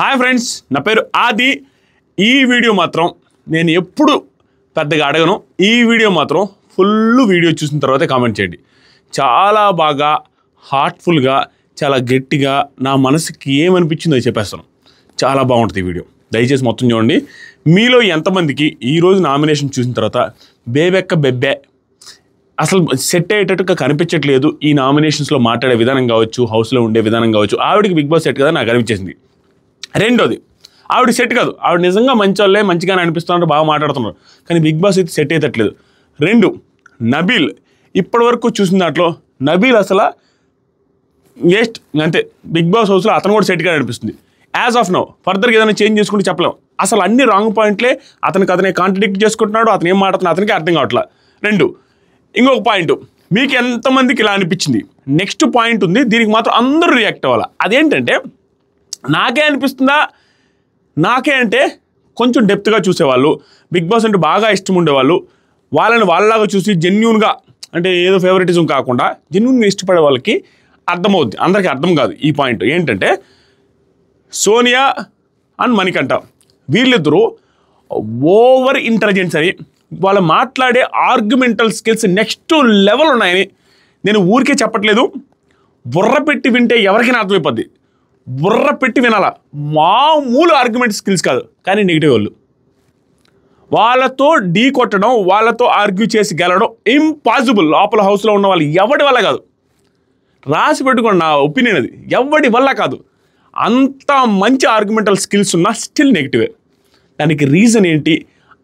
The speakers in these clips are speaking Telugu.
హాయ్ ఫ్రెండ్స్ నా పేరు ఆది ఈ వీడియో మాత్రం నేను ఎప్పుడు పెద్దగా అడగను ఈ వీడియో మాత్రం ఫుల్ వీడియో చూసిన తర్వాత కామెంట్ చేయండి చాలా బాగా హార్ట్ఫుల్గా చాలా గట్టిగా నా మనసుకి ఏమనిపించిందో చెప్పేస్తాను చాలా బాగుంటుంది ఈ వీడియో దయచేసి మొత్తం చూడండి మీలో ఎంతమందికి ఈరోజు నామినేషన్ చూసిన తర్వాత బేబెక్క బెబ్బే అసలు సెట్ అయ్యేటట్టుగా కనిపించట్లేదు ఈ నామినేషన్స్లో మాట్లాడే విధానం కావచ్చు హౌస్లో ఉండే విధానం కావచ్చు ఆవిడకి బిగ్ బాస్ సెట్ కదా నాకు అనిపించేసింది రెండోది ఆవిడ సెట్ కాదు ఆవిడ నిజంగా మంచోళ్ళే మంచిగానే అనిపిస్తున్నారు బాగా మాట్లాడుతున్నారు కానీ బిగ్ బాస్ ఇది సెట్ అయ్యట్లేదు రెండు నబీల్ ఇప్పటి వరకు చూసిన దాంట్లో నబీల్ అసలు వేస్ట్ అంతే బిగ్ బాస్ హౌస్లో అతను కూడా సెట్గా అనిపిస్తుంది యాజ్ ఆఫ్ నౌ ఫర్దర్గా ఏదైనా చేంజ్ చేసుకుంటే చెప్పలేము అసలు అన్ని రాంగ్ పాయింట్లే అతనికి అతనే కాంట్రడిక్ట్ చేసుకుంటున్నాడు అతను ఏం మాట్లాడుతున్నాడు అతనికి అర్థం కావట్లా రెండు ఇంకొక పాయింట్ మీకు ఎంతమందికి ఇలా అనిపించింది నెక్స్ట్ పాయింట్ ఉంది దీనికి మాత్రం అందరూ రియాక్ట్ అవ్వాలి అదేంటంటే నాకే అనిపిస్తుందా నాకే అంటే కొంచెం డెప్త్గా చూసేవాళ్ళు బిగ్ బాస్ అంటే బాగా ఇష్టం ఉండేవాళ్ళు వాళ్ళని వాళ్ళలాగా చూసి జెన్యున్గా అంటే ఏదో ఫేవరెటిజం కాకుండా జెన్యున్గా ఇష్టపడే వాళ్ళకి అర్థమవుద్ది అందరికీ అర్థం కాదు ఈ పాయింట్ ఏంటంటే సోనియా అండ్ మణికంఠ వీళ్ళిద్దరూ ఓవర్ ఇంటెలిజెన్స్ అని వాళ్ళు మాట్లాడే ఆర్గ్యుమెంటల్ స్కిల్స్ నెక్స్ట్ లెవెల్ ఉన్నాయని నేను ఊరికే చెప్పట్లేదు బుర్ర పెట్టి వింటే ఎవరికైనా అర్థమైపోద్ది బుర్ర పెట్టి వినాలా మామూలు ఆర్గ్యుమెంట్ స్కిల్స్ కాదు కానీ నెగిటివ్ వాళ్ళు వాళ్ళతో ఢీ కొట్టడం వాళ్ళతో ఆర్గ్యూ చేసి గెలడం ఇంపాసిబుల్ లోపల హౌస్లో ఉన్న వాళ్ళు ఎవడి వల్ల కాదు రాసి పెట్టుకోండి నా ఒపీనియన్ అది ఎవడి వల్ల కాదు అంత మంచి ఆర్గ్యుమెంటల్ స్కిల్స్ ఉన్నా స్టిల్ నెగిటివే దానికి రీజన్ ఏంటి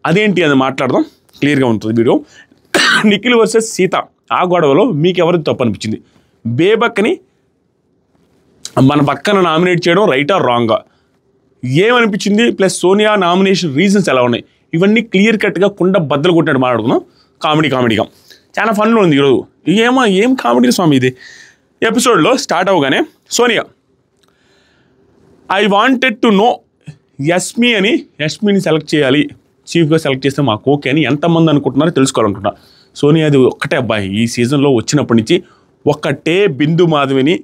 అదేంటి అని మాట్లాడదాం క్లియర్గా ఉంటుంది వీడియో నిఖిల్ వర్సెస్ సీత ఆ గొడవలో మీకు ఎవరికి తప్పు అనిపించింది బేబక్ని మన పక్కన నామినేట్ చేయడం రైట్ ఆర్ రాంగా ఏమనిపించింది ప్లస్ సోనియా నామినేషన్ రీజన్స్ ఎలా ఉన్నాయి ఇవన్నీ క్లియర్ కట్గా కుండ బద్దలు కొట్టినట్టు మాట్లాడుకున్నాం కామెడీ కామెడీగా చాలా ఫన్లో ఉంది ఈరోజు ఏమో ఏం కామెడీ స్వామి ఇది ఎపిసోడ్లో స్టార్ట్ అవగానే Sonia I wanted to know Yashmi అని యస్మిని సెలెక్ట్ చేయాలి చీఫ్గా సెలెక్ట్ చేస్తే మాకు ఓకే అని ఎంతమంది అనుకుంటున్నారో తెలుసుకోవాలనుకుంటున్నా అది ఒక్కటే అబ్బాయి ఈ సీజన్లో వచ్చినప్పటి నుంచి ఒక్కటే బిందు మాధవిని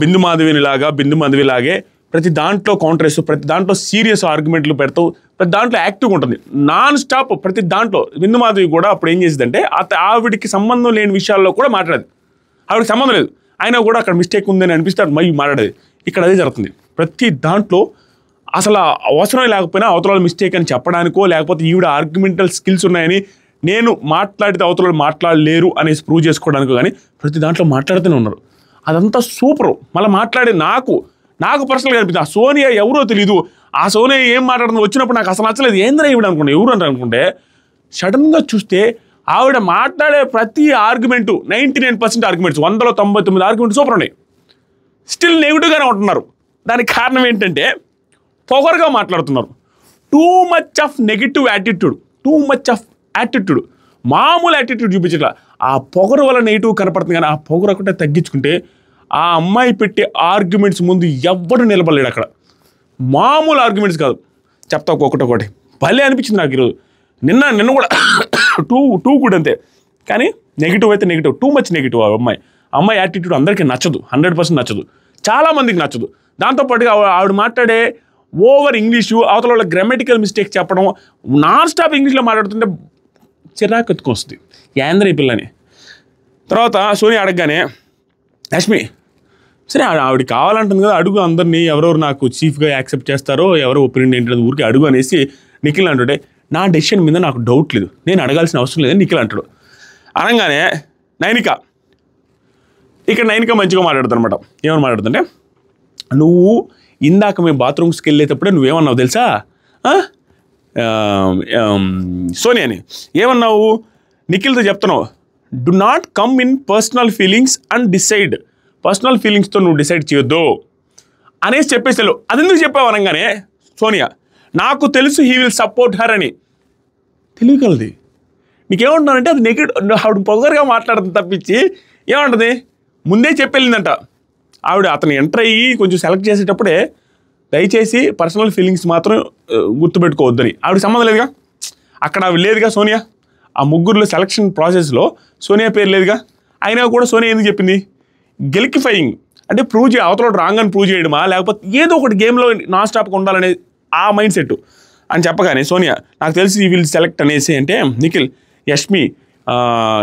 బిందు మాధవినిలాగా బిందు మాధవిలాగే ప్రతి దాంట్లో కౌంటర్ వేస్తూ ప్రతి దాంట్లో సీరియస్ ఆర్గ్యుమెంట్లు పెడతావు ప్రతి దాంట్లో యాక్టివ్గా ఉంటుంది నాన్ స్టాప్ ప్రతి దాంట్లో బిందు మాధవి కూడా అప్పుడు ఏం చేసిందంటే ఆవిడికి సంబంధం లేని విషయాల్లో కూడా మాట్లాడదు ఆవిడకి సంబంధం లేదు అయినా కూడా అక్కడ మిస్టేక్ ఉందని అనిపిస్తే మై మాట్లాడేది ఇక్కడ అదే జరుగుతుంది ప్రతి దాంట్లో అసలు అవసరం లేకపోయినా అవతల మిస్టేక్ అని చెప్పడానికో లేకపోతే ఈవిడ ఆర్గ్యుమెంటల్ స్కిల్స్ ఉన్నాయని నేను మాట్లాడితే అవతల మాట్లాడలేరు అనేసి ప్రూవ్ చేసుకోవడానికి కానీ ప్రతి దాంట్లో మాట్లాడుతూనే ఉన్నారు అదంతా సూపరు మళ్ళీ మాట్లాడే నాకు నాకు పర్సనల్గా అనిపించింది ఆ సోనియా ఎవరో తెలీదు ఆ సోనియా ఏం మాట్లాడుతుంది వచ్చినప్పుడు నాకు అసలు నచ్చలేదు ఏందని ఇవిడ అనుకుంటే ఎవరు అని అనుకుంటే సడన్గా చూస్తే ఆవిడ మాట్లాడే ప్రతి argument ninety nine percent arguments వందలో తొంభై తొమ్మిది ఆర్గ్యుమెంట్స్ సూపర్ ఉన్నాయి స్టిల్ నెగిటివ్గానే ఉంటున్నారు దానికి కారణం ఏంటంటే పొగరుగా మాట్లాడుతున్నారు too much of negative attitude too much of attitude మామూలు యాటిట్యూడ్ చూపించట్ల ఆ పొగరు వల్ల నెగిటివ్ కనపడుతుంది కానీ ఆ పొగరు ఒకటే తగ్గించుకుంటే ఆ అమ్మాయి పెట్టే ఆర్గ్యుమెంట్స్ ముందు ఎవ్వరు నిలబడలేడు అక్కడ మామూలు ఆర్గ్యుమెంట్స్ కాదు చెప్తా ఒక్కొక్కటి ఒకటి భలే అనిపించింది నాకు ఈరోజు నిన్న నిన్న కూడా టూ టూ కూడా అంతే కానీ నెగిటివ్ అయితే నెగిటివ్ టూ మచ్ నెగిటివ్ ఆ అమ్మాయి అమ్మాయి యాటిట్యూడ్ అందరికీ నచ్చదు హండ్రెడ్ పర్సెంట్ నచ్చదు చాలామందికి నచ్చదు దాంతోపాటుగా ఆవిడ మాట్లాడే ఓవర్ ఇంగ్లీషు అవతల వాళ్ళ గ్రామటికల్ మిస్టేక్ చెప్పడం నాన్ స్టాప్ ఇంగ్లీష్లో మాట్లాడుతుంటే చిరాకు ఎత్తుకొస్తుంది యాంద్ర ఈ పిల్లని తర్వాత సోని అడగగానే లక్ష్మి సరే ఆవిడ కావాలంటుంది కదా అడుగు అందరినీ ఎవరెవరు నాకు చీఫ్గా యాక్సెప్ట్ చేస్తారో ఎవరు ఒపీనియన్ ఏంటి ఊరికి అడుగు అనేసి నిఖిల్ అంటుంటే నా డెసిషన్ మీద నాకు డౌట్ లేదు నేను అడగాల్సిన అవసరం లేదని నిఖిల్ అంటాడు అనగానే నైనిక ఇక్కడ నైనిక మంచిగా మాట్లాడుతుంది అనమాట ఏమని మాట్లాడుతుంటే నువ్వు ఇందాక మేము బాత్రూమ్స్కి వెళ్ళేటప్పుడే నువ్వేమన్నావు తెలుసా సోనియాని ఏమన్నావు నిఖిల్తో చెప్తున్నావు do not come in personal feelings and decide personal ఫీలింగ్స్తో నువ్వు డిసైడ్ చేయొద్దు అనేసి చెప్పేసాడు అది ఎందుకు చెప్పావు అనగానే సోనియా నాకు తెలుసు హీ విల్ సపోర్ట్ హర్ అని తెలియగలది నీకేమంటున్నానంటే అది నెగిటివ్ ఆవిడ పొగరుగా మాట్లాడదు తప్పించి ఏమంటుంది ముందే చెప్పెళ్ళిందంట ఆవిడ అతను ఎంటర్ అయ్యి కొంచెం సెలెక్ట్ చేసేటప్పుడే దయచేసి పర్సనల్ ఫీలింగ్స్ మాత్రం గుర్తుపెట్టుకోవద్దని ఆవిడ సంబంధం లేదుగా అక్కడ ఆవిడ లేదుగా సోనియా ఆ ముగ్గురులో సెలక్షన్ ప్రాసెస్లో సోనియా పేరు లేదుగా అయినా కూడా సోనియా ఎందుకు చెప్పింది గెలికిఫైయింగ్ అంటే ప్రూవ్ చేయ అవతల రాంగ్ అని ప్రూవ్ చేయడమా లేకపోతే ఏదో ఒకటి గేమ్లో నాన్ స్టాప్గా ఉండాలనే ఆ మైండ్ సెట్ అని చెప్పగానే సోనియా నాకు తెలిసి విల్ సెలెక్ట్ అనేసి అంటే నిఖిల్ యష్మి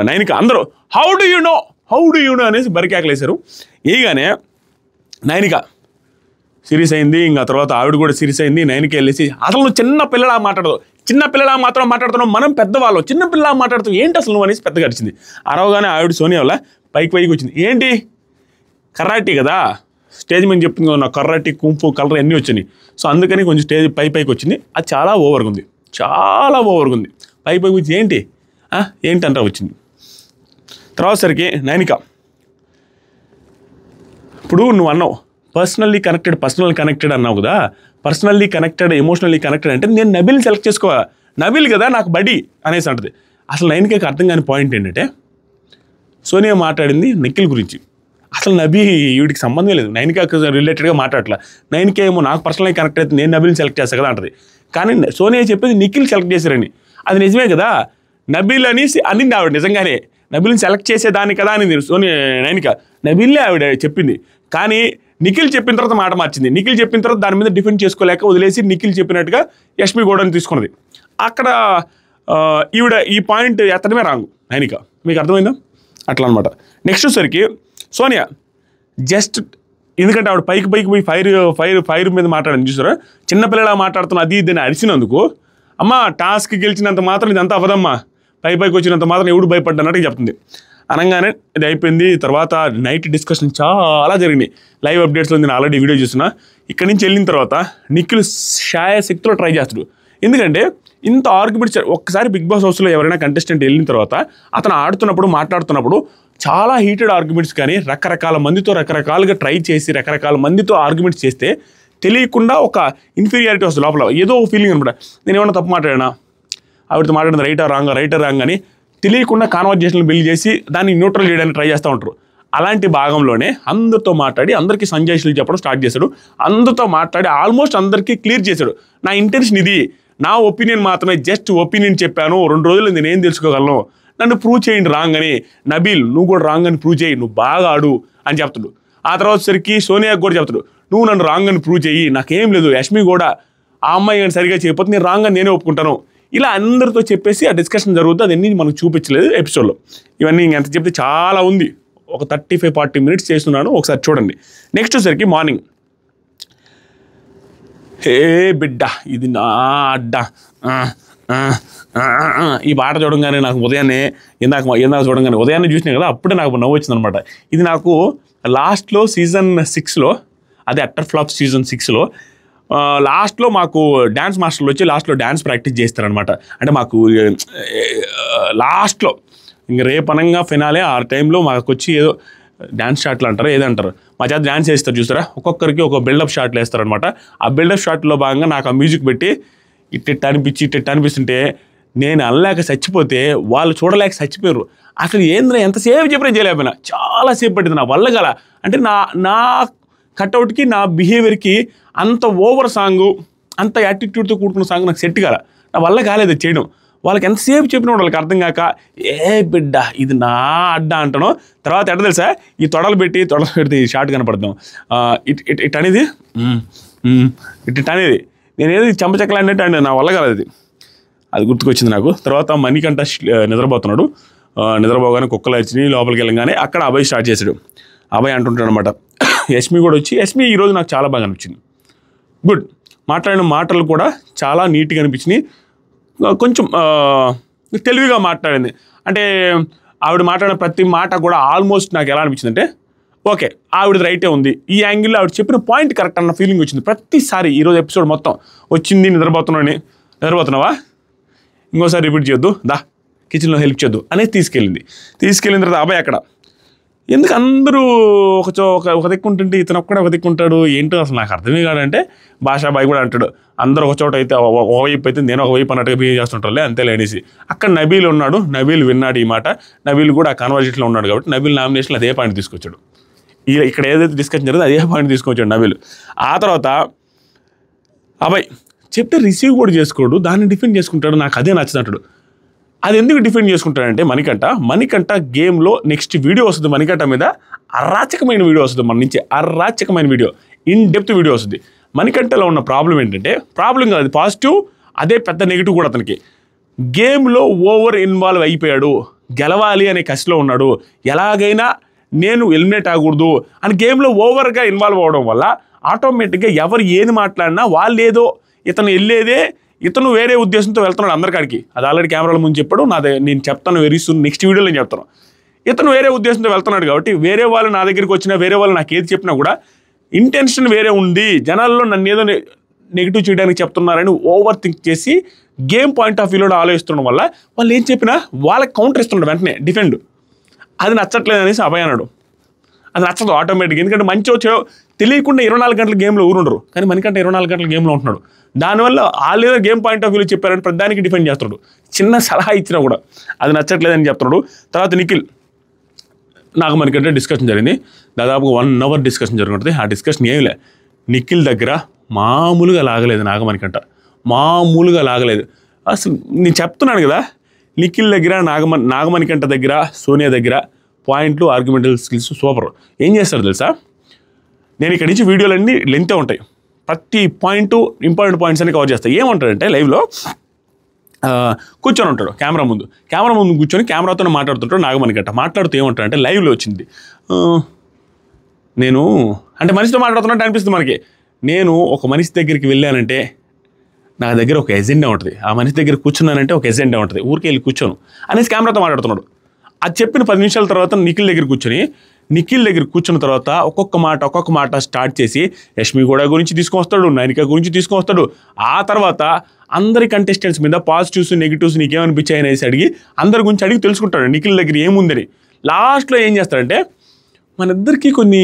నైన్కి అందరూ how do you know how do you know అనేసి బరికేకలేశారు ఈగానే నైనిక సిరీస్ అయింది ఇంకా తర్వాత ఆవిడ కూడా సిరీస్ అయింది నైన్కి వెళ్ళేసి అసలు చిన్న పిల్లలా మాట్లాడదు చిన్న పిల్లలా మాత్రం మాట్లాడుతున్నాం మనం పెద్దవాళ్ళం చిన్న పిల్లలా మాట్లాడుతాం ఏంటి అసలు నువ్వు అనేసి పెద్దగా అడిచింది అరవగానే ఆవిడ సోనియా వల్ల పైకి పైకి వచ్చింది ఏంటి కర్రాటి కదా స్టేజ్ మీద చెప్తుంది కదా కర్రాటి కుంపు కలర్ అన్నీ వచ్చినాయి సో అందుకని కొంచెం స్టేజ్ పై పైకి వచ్చింది అది చాలా ఓవర్గా ఉంది చాలా ఓవర్గా ఉంది పై పైకి వచ్చి ఏంటి ఏంటి అంటా వచ్చింది తర్వాత సరికి నైనిక ఇప్పుడు నువ్వు అన్నావు పర్సనల్లీ కనెక్టెడ్ పర్సనల్ కనెక్టెడ్ అన్నావు కదా పర్సనల్లీ కనెక్టెడ్ ఎమోషనల్లీ కనెక్టెడ్ అంటే నేను నబిల్ సెలెక్ట్ చేసుకో నబిల్ కదా నాకు బడి అనేసి అంటది అసలు నైన్కి అర్థం కాని పాయింట్ ఏంటంటే సోనియా మాట్లాడింది నిఖిల్ గురించి అసలు నబీ వీడికి సంబంధం లేదు నైన్కే రిలేటెడ్గా మాట్లాడట్లా నైన్కే ఏమో నాకు పర్సనల్గా కనెక్ట్ అయితే నేను నబీల్ని సెలెక్ట్ చేస్తా కదా అంటది కానీ సోనియా చెప్పేది నిఖిల్ సెలెక్ట్ చేశారని అది నిజమే కదా నబీల్ అనేసి అనింది ఆవిడ నిజంగానే నబీల్ని సెలెక్ట్ చేసేదాన్ని కదా అని సోనియా నైన్క నబీల్లే ఆవిడ చెప్పింది కానీ నిఖిల్ చెప్పిన తర్వాత మాట మార్చింది నిఖిల్ చెప్పిన తర్వాత దాని మీద డిఫెండ్ చేసుకోలేక వదిలేసి నిఖిల్ చెప్పినట్టుగా యష్మి గోడని తీసుకున్నది అక్కడ ఈవిడ ఈ పాయింట్ ఎత్తడమే రాంగ్ నైనిక మీకు అర్థమైందా అట్లా అనమాట నెక్స్ట్ వచ్చేసరికి సోనియా జస్ట్ ఎందుకంటే ఆవిడ పైకి పైకి పోయి ఫైర్ ఫైర్ ఫైర్ మీద మాట్లాడింది చూసారా చిన్నపిల్లలా మాట్లాడుతున్న అది ఇది అరిచినందుకు అమ్మ టాస్క్ గెలిచినంత మాత్రం ఇదంతా అవ్వదమ్మా పై పైకి వచ్చినంత మాత్రం ఎవడు భయపడ్డానట్టు చెప్తుంది అనగానే ఇది అయిపోయింది తర్వాత నైట్ డిస్కషన్ చాలా జరిగినాయి లైవ్ అప్డేట్స్లో నేను ఆల్రెడీ వీడియో చూసిన ఇక్కడి నుంచి వెళ్ళిన తర్వాత నిఖిల్ శాయశక్తిలో ట్రై చేస్తాడు ఎందుకంటే ఇంత ఆర్గ్యుమెంట్ ఒక్కసారి బిగ్ బాస్ హౌస్లో ఎవరైనా కంటెస్టెంట్ వెళ్ళిన తర్వాత అతను ఆడుతున్నప్పుడు మాట్లాడుతున్నప్పుడు చాలా హీటెడ్ ఆర్గ్యుమెంట్స్ కానీ రకరకాల మందితో రకరకాలుగా ట్రై చేసి రకరకాల మందితో ఆర్గ్యుమెంట్స్ చేస్తే తెలియకుండా ఒక ఇన్ఫీరియారిటీ వస్తుంది లోపల ఏదో ఫీలింగ్ అనమాట నేను ఏమైనా తప్పు మాట్లాడినా ఆవిడతో మాట్లాడిన రైటర్ రాంగ్ రైటర్ రాంగ్ అని తెలియకుండా కాన్వర్జేషన్లు బిల్డ్ చేసి దాన్ని న్యూట్రల్ చేయడానికి ట్రై చేస్తూ ఉంటారు అలాంటి భాగంలోనే అందరితో మాట్లాడి అందరికీ సంజాయిషులు చెప్పడం స్టార్ట్ చేశాడు అందరితో మాట్లాడి ఆల్మోస్ట్ అందరికీ క్లియర్ చేశాడు నా ఇంటెన్షన్ ఇది నా ఒపీనియన్ మాత్రమే జస్ట్ ఒపీనియన్ చెప్పాను రెండు రోజులు నేనేం తెలుసుకోగలను నన్ను ప్రూవ్ చేయండి రాంగ్ అని నబీల్ నువ్వు కూడా రాంగ్ అని ప్రూవ్ చేయి నువ్వు బాగా ఆడు అని చెప్తాడు ఆ తర్వాత సరికి సోనియా కూడా చెప్తాడు నువ్వు నన్ను రాంగ్ అని ప్రూవ్ చేయి నాకేం లేదు యష్మి కూడా ఆ అమ్మాయి అని సరిగా చేయకపోతే నేను రాంగ్ అని నేనే ఒప్పుకుంటాను ఇలా అందరితో చెప్పేసి ఆ డిస్కషన్ జరుగుతుంది అన్ని మనకు చూపించలేదు ఎపిసోడ్లో ఇవన్నీ ఇంకెంత చెప్తే చాలా ఉంది ఒక థర్టీ ఫైవ్ ఫార్టీ మినిట్స్ చేస్తున్నాను ఒకసారి చూడండి నెక్స్ట్ వచ్చేసరికి మార్నింగ్ హే బిడ్డ ఇది నా అడ్డ ఈ పాట చూడంగానే నాకు ఉదయాన్నే ఇందాక ఇందాక చూడంగానే ఉదయాన్నే చూసినాయి కదా అప్పుడే నాకు నవ్వు వచ్చిందనమాట ఇది నాకు లాస్ట్లో సీజన్ సిక్స్లో అదే అట్టర్ ఫ్లాప్ సీజన్ సిక్స్లో లాస్ట్లో మాకు డ్యాన్స్ మాస్టర్లు వచ్చి లాస్ట్లో డ్యాన్స్ ప్రాక్టీస్ చేస్తారనమాట అంటే మాకు లాస్ట్లో ఇంక రేపనంగా ఫినాలే ఆ టైంలో మాకు వచ్చి ఏదో డ్యాన్స్ షాట్లు అంటారు ఏదంటారు మా చేత డ్యాన్స్ వేస్తారు చూస్తారా ఒక్కొక్కరికి ఒక బిల్డప్ షాట్లు వేస్తారనమాట ఆ బిల్డప్ షాట్లో భాగంగా నాకు ఆ మ్యూజిక్ పెట్టి ఇట్ట అనిపించి ఇట్ట అనిపిస్తుంటే నేను అనలేక చచ్చిపోతే వాళ్ళు చూడలేక చచ్చిపోయారు అసలు ఏంద్ర ఎంతసేపు చెప్పిన చేయలేకపోయినా చాలాసేపు పట్టింది నా వల్ల గల అంటే నా నా కట్అవుట్కి నా బిహేవియర్కి అంత ఓవర్ సాంగు అంత యాటిట్యూడ్తో కూడుకున్న సాంగ్ నాకు సెట్ కాల నా వల్ల కాలేదు చేయడం వాళ్ళకి ఎంతసేపు చెప్పినా వాళ్ళకి అర్థం కాక ఏ బిడ్డ ఇది నా అడ్డ అంటాను తర్వాత ఎడ తెలుసా ఈ తొడలు పెట్టి తొడలు పెడితే ఈ షార్ట్ కనపడతాం ఇట్ ఇట్ ఇట్ అనేది ఇట్ ఇట్ అనేది ఏది చెంపచెక్కలాడినట్టు అండి నా వల్ల కాలేదు అది గుర్తుకొచ్చింది నాకు తర్వాత మణికంఠ నిద్రపోతున్నాడు నిద్రపోగానే కుక్కలు వచ్చినాయి లోపలికి వెళ్ళగానే అక్కడ అభయ్ స్టార్ట్ చేశాడు అభయ్ అంటుంటాడు అనమాట ఎస్మి కూడా వచ్చి ఎస్మి ఈరోజు నాకు చాలా బాగా అనిపించింది గుడ్ మాట్లాడిన మాటలు కూడా చాలా నీట్గా అనిపించినాయి కొంచెం తెలివిగా మాట్లాడింది అంటే ఆవిడ మాట్లాడిన ప్రతి మాట కూడా ఆల్మోస్ట్ నాకు ఎలా అనిపించిందంటే ఓకే ఆవిడ రైటే ఉంది ఈ యాంగిల్లో ఆవిడ చెప్పిన పాయింట్ కరెక్ట్ అన్న ఫీలింగ్ వచ్చింది ప్రతిసారి ఈరోజు ఎపిసోడ్ మొత్తం వచ్చింది నిద్రపోతున్నాని నిద్రపోతున్నావా ఇంకోసారి రిపీట్ చేయొద్దు దా కిచెన్లో హెల్ప్ చేయొద్దు అనేది తీసుకెళ్ళింది తీసుకెళ్ళిన తర్వాత అబ్బాయి అక్కడ ఎందుకు అందరూ ఒక చో ఒక ఒక దిక్కుంటుంటే ఇతను ఒక్కడే ఒక దిక్కుంటాడు ఏంటో అసలు నాకు అర్థమే కాదంటే భాషాబాయి కూడా అంటాడు అందరూ ఒక చోట అయితే వైపు అయితే నేను ఒకవైపు అన్నట్టుగా బిహేవ్ చేస్తుంటారులే అంతే అనేసి అక్కడ నబీల్ ఉన్నాడు నబీల్ విన్నాడు ఈ మాట నబీల్ కూడా ఆ కన్వర్జేషన్లో ఉన్నాడు కాబట్టి నబీల్ నామినేషన్లో అదే పాయింట్ తీసుకొచ్చాడు ఇక్కడ ఏదైతే డిస్కషన్ జరిగిందో అదే పాయింట్ తీసుకొచ్చాడు నబీల్ ఆ తర్వాత అబ్బాయి చెప్తే రిసీవ్ కూడా చేసుకోడు దాన్ని డిఫెండ్ చేసుకుంటాడు నాకు అదే నచ్చదంటాడు అది ఎందుకు డిఫెండ్ చేసుకుంటాడంటే మణికంట మణికంట గేమ్లో నెక్స్ట్ వీడియో వస్తుంది మణికంట మీద అరాచకమైన వీడియో వస్తుంది మన నుంచి అరాచకమైన వీడియో ఇన్ డెప్త్ వీడియో వస్తుంది మణికంటలో ఉన్న ప్రాబ్లం ఏంటంటే ప్రాబ్లం కాదు పాజిటివ్ అదే పెద్ద నెగిటివ్ కూడా అతనికి గేమ్లో ఓవర్ ఇన్వాల్వ్ అయిపోయాడు గెలవాలి అనే కసిలో ఉన్నాడు ఎలాగైనా నేను ఎలిమినేట్ అవ్వకూడదు అని గేమ్లో ఓవర్గా ఇన్వాల్వ్ అవ్వడం వల్ల ఆటోమేటిక్గా ఎవరు ఏది మాట్లాడినా వాళ్ళు ఏదో ఇతను వెళ్ళేదే ఇతను వేరే ఉద్దేశంతో వెళ్తున్నాడు అందరికాడికి అది ఆల్రెడీ కెమెరాల ముందు చెప్పాడు నా నేను చెప్తాను వెరీ సూన్ నెక్స్ట్ వీడియోలో నేను చెప్తాను ఇతను వేరే ఉద్దేశంతో వెళ్తున్నాడు కాబట్టి వేరే వాళ్ళు నా దగ్గరికి వచ్చినా వేరే వాళ్ళు నాకు ఏది చెప్పినా కూడా ఇంటెన్షన్ వేరే ఉంది జనాల్లో నన్ను ఏదో నెగిటివ్ చేయడానికి చెప్తున్నారని ఓవర్ థింక్ చేసి గేమ్ పాయింట్ ఆఫ్ వ్యూలో ఆలోచిస్తుండడం వల్ల వాళ్ళు ఏం చెప్పినా వాళ్ళకి కౌంటర్ ఇస్తున్నాడు వెంటనే డిఫెండ్ అది నచ్చట్లేదు అనేసి అభయ అన్నాడు అది నచ్చదు ఆటోమేటిక్గా ఎందుకంటే మంచి వచ్చే తెలియకుండా ఇరవై నాలుగు గంటల గేమ్లో ఊరుండరు కానీ మనకంటే ఇరవై నాలుగు గంటల గేమ్లో ఉంటున్నాడు దానివల్ల వాళ్ళు ఏదో గేమ్ పాయింట్ ఆఫ్ వ్యూలో చెప్పారని ప్రధానికి డిఫెండ్ చేస్తున్నాడు చిన్న సలహా ఇచ్చినా కూడా అది నచ్చట్లేదని చెప్తున్నాడు తర్వాత నిఖిల్ నాకు మనకంటే డిస్కషన్ జరిగింది దాదాపు వన్ అవర్ డిస్కషన్ జరుగుతుంది ఆ డిస్కషన్ ఏమిలే నిఖిల్ దగ్గర మామూలుగా లాగలేదు మనకంట మామూలుగా లాగలేదు అసలు నేను చెప్తున్నాను కదా నిఖిల్ దగ్గర నాగమణి నాగమణికంట దగ్గర సోనియా దగ్గర పాయింట్లు ఆర్గ్యుమెంటల్ స్కిల్స్ సూపర్ ఏం చేస్తారు తెలుసా నేను ఇక్కడి నుంచి వీడియోలన్నీ లెంతే ఉంటాయి ప్రతి పాయింట్ ఇంపార్టెంట్ పాయింట్స్ అన్ని కవర్ చేస్తాయి ఏమంటాడంటే లైవ్లో కూర్చొని ఉంటాడు కెమెరా ముందు కెమెరా ముందు కూర్చొని కెమెరాతో మాట్లాడుతుంటాడు నాగమణి గట్ట మాట్లాడుతూ ఏమంటాడంటే లైవ్లో వచ్చింది నేను అంటే మనిషితో మాట్లాడుతున్నట్టు అనిపిస్తుంది మనకి నేను ఒక మనిషి దగ్గరికి వెళ్ళానంటే నా దగ్గర ఒక ఎజెండా ఉంటుంది ఆ మనిషి దగ్గర కూర్చున్నానంటే ఒక ఎజెండా ఉంటుంది ఊరికి వెళ్ళి కూర్చోను అనేసి కెమెరాతో మాట్లాడుతున్నాడు అది చెప్పిన పది నిమిషాల తర్వాత నిఖిల్ దగ్గర కూర్చొని నిఖిల్ దగ్గర కూర్చున్న తర్వాత ఒక్కొక్క మాట ఒక్కొక్క మాట స్టార్ట్ చేసి యష్మి గౌడ గురించి తీసుకొస్తాడు నైనిక గురించి తీసుకొస్తాడు ఆ తర్వాత అందరి కంటెస్టెంట్స్ మీద పాజిటివ్స్ నెగిటివ్స్ నీకేమనిపించాయని అనేసి అడిగి అందరి గురించి అడిగి తెలుసుకుంటాడు నిఖిల్ దగ్గర ఏముందని లాస్ట్లో ఏం చేస్తాడంటే మన ఇద్దరికి కొన్ని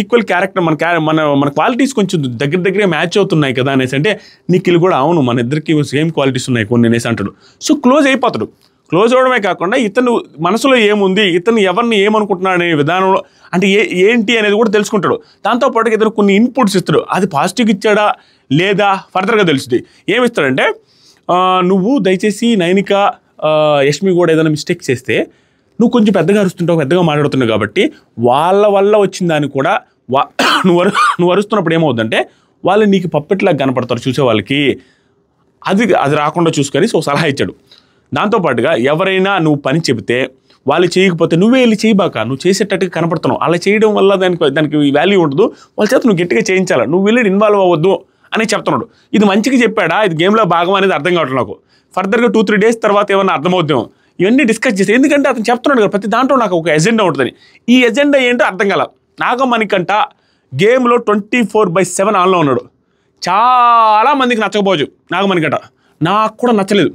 ఈక్వల్ క్యారెక్టర్ మన మన మన క్వాలిటీస్ కొంచెం దగ్గర దగ్గరే మ్యాచ్ అవుతున్నాయి కదా అనేసి అంటే నిఖిల్ కూడా అవును మన ఇద్దరికి సేమ్ క్వాలిటీస్ ఉన్నాయి కొన్ని అనేసి అంటాడు సో క్లోజ్ అయిపోతాడు క్లోజ్ అవడమే కాకుండా ఇతను మనసులో ఏముంది ఇతను ఎవరిని ఏమనుకుంటున్నాడు అనే విధానంలో అంటే ఏ ఏంటి అనేది కూడా తెలుసుకుంటాడు దాంతోపాటు ఇతను కొన్ని ఇన్పుట్స్ ఇస్తాడు అది పాజిటివ్గా ఇచ్చాడా లేదా ఫర్దర్గా తెలుస్తుంది ఏమిస్తాడంటే ఇస్తాడంటే నువ్వు దయచేసి నైనిక యష్మి కూడా ఏదైనా మిస్టేక్ చేస్తే నువ్వు కొంచెం పెద్దగా అరుస్తుంటావు పెద్దగా మాట్లాడుతున్నావు కాబట్టి వాళ్ళ వల్ల వచ్చిన దాన్ని కూడా వా నువ్వు నువ్వు అరుస్తున్నప్పుడు ఏమవుద్దంటే వాళ్ళు నీకు పప్పెట్లాగా కనపడతారు చూసే వాళ్ళకి అది అది రాకుండా చూసుకొని సో సలహా ఇచ్చాడు దాంతోపాటుగా ఎవరైనా నువ్వు పని చెబితే వాళ్ళు చేయకపోతే నువ్వే వెళ్ళి చేయబాక నువ్వు చేసేటట్టుగా కనపడుతున్నావు అలా చేయడం వల్ల దానికి దానికి వాల్యూ ఉండదు వాళ్ళ చేత నువ్వు గట్టిగా చేయించాలి నువ్వు వెళ్ళి ఇన్వాల్వ్ అవ్వద్దు అని చెప్తున్నాడు ఇది మంచిగా చెప్పాడా ఇది గేమ్లో భాగం అనేది అర్థం కావట్లేదు నాకు ఫర్దర్గా టూ త్రీ డేస్ తర్వాత ఏమైనా అర్థమవుతాం ఇవన్నీ డిస్కస్ చేసి ఎందుకంటే అతను చెప్తున్నాడు కదా ప్రతి దాంట్లో నాకు ఒక ఎజెండా ఉంటుందని ఈ ఎజెండా ఏంటో అర్థం కల నాగమణికంట గేమ్లో ట్వంటీ ఫోర్ బై సెవెన్ ఆన్లో ఉన్నాడు చాలా మందికి నచ్చకపోవచ్చు నాగమణికంట నాకు కూడా నచ్చలేదు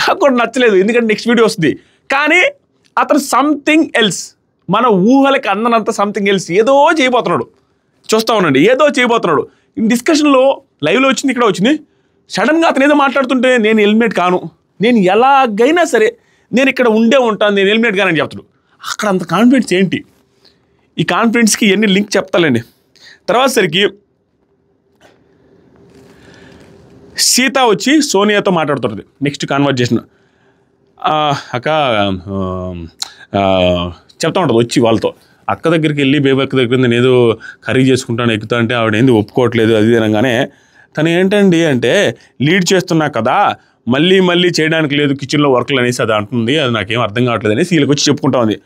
నాకు కూడా నచ్చలేదు ఎందుకంటే నెక్స్ట్ వీడియో వస్తుంది కానీ అతను సంథింగ్ ఎల్స్ మన ఊహలకు అందనంత సంథింగ్ ఎల్స్ ఏదో చేయబోతున్నాడు చూస్తూ ఉండండి ఏదో చేయబోతున్నాడు డిస్కషన్లో లైవ్లో వచ్చింది ఇక్కడ వచ్చింది సడన్గా అతను ఏదో మాట్లాడుతుంటే నేను హెల్మెట్ కాను నేను ఎలాగైనా సరే నేను ఇక్కడ ఉండే ఉంటాను నేను హెల్మెట్ కానని చెప్తాడు అక్కడ అంత కాన్ఫిడెన్స్ ఏంటి ఈ కాన్ఫిడెన్స్కి ఎన్ని లింక్ చెప్తాలండి తర్వాత సరికి సీత వచ్చి సోనియాతో మాట్లాడుతుంది నెక్స్ట్ కాన్వర్జేషన్ అక్క చెప్తా ఉంటుంది వచ్చి వాళ్ళతో అక్క దగ్గరికి వెళ్ళి బేబీ అక్క దగ్గర నేను ఏదో కర్రీ చేసుకుంటాను ఎక్కుతా అంటే ఆవిడ ఏంది ఒప్పుకోవట్లేదు అది అనగానే తను ఏంటండి అంటే లీడ్ చేస్తున్నా కదా మళ్ళీ మళ్ళీ చేయడానికి లేదు కిచెన్లో వర్క్లు అనేసి అది అంటుంది అది నాకేం అర్థం కావట్లేదు అనేసి వీళ్ళకి వచ్చి చెప్పుకుంటా ఉంది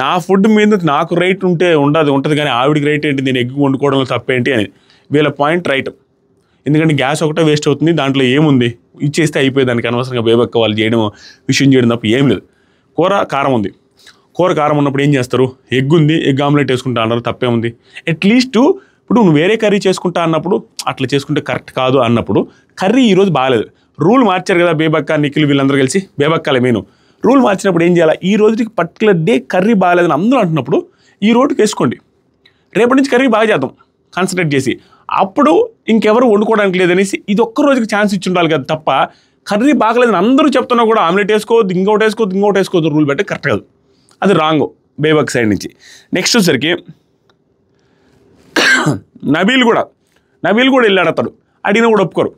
నా ఫుడ్ మీద నాకు రైట్ ఉంటే ఉండదు ఉంటుంది కానీ ఆవిడకి రైట్ ఏంటి నేను ఎగ్గు వండుకోవడంలో తప్పేంటి అని వీళ్ళ పాయింట్ రైట్ ఎందుకంటే గ్యాస్ ఒకటే వేస్ట్ అవుతుంది దాంట్లో ఏముంది ఇచ్చేస్తే అయిపోయేదానికి దానికి అనవసరంగా బేబక్క వాళ్ళు చేయడం విషయం చేయడం తప్ప ఏం లేదు కూర కారం ఉంది కూర కారం ఉన్నప్పుడు ఏం చేస్తారు ఎగ్ ఉంది ఎగ్ ఆమ్లెట్ వేసుకుంటా అన్నారు తప్పే ఉంది అట్లీస్ట్ ఇప్పుడు నువ్వు వేరే కర్రీ చేసుకుంటా అన్నప్పుడు అట్లా చేసుకుంటే కరెక్ట్ కాదు అన్నప్పుడు కర్రీ ఈరోజు బాగాలేదు రూల్ మార్చారు కదా బేబక్క నిఖిల్ వీళ్ళందరూ కలిసి బేబక్కలే మెయిన్ రూల్ మార్చినప్పుడు ఏం చేయాలి ఈ రోజుకి పర్టికులర్ డే కర్రీ బాగాలేదని అందరూ అంటున్నప్పుడు ఈ రోడ్డుకి వేసుకోండి రేపటి నుంచి కర్రీ బాగా చేద్దాం కాన్సన్ట్రేట్ చేసి అప్పుడు ఇంకెవరు వండుకోవడానికి లేదనేసి ఇది ఒక్క రోజుకి ఛాన్స్ ఇచ్చి ఉండాలి కదా తప్ప కర్రీ బాగలేదని అందరూ చెప్తున్నా కూడా ఆమ్లెట్ వేసుకోవద్దు ఇంకోటి వేసుకోవద్దు ఇంకోటి వేసుకోవద్దు రూల్ పెట్టి కరెక్ట్ కాదు అది రాంగ్ బేబక్ సైడ్ నుంచి నెక్స్ట్ వచ్చేసరికి నబీల్ కూడా నబీల్ కూడా వెళ్ళాడు అతడు అడిగిన కూడా ఒప్పుకోరు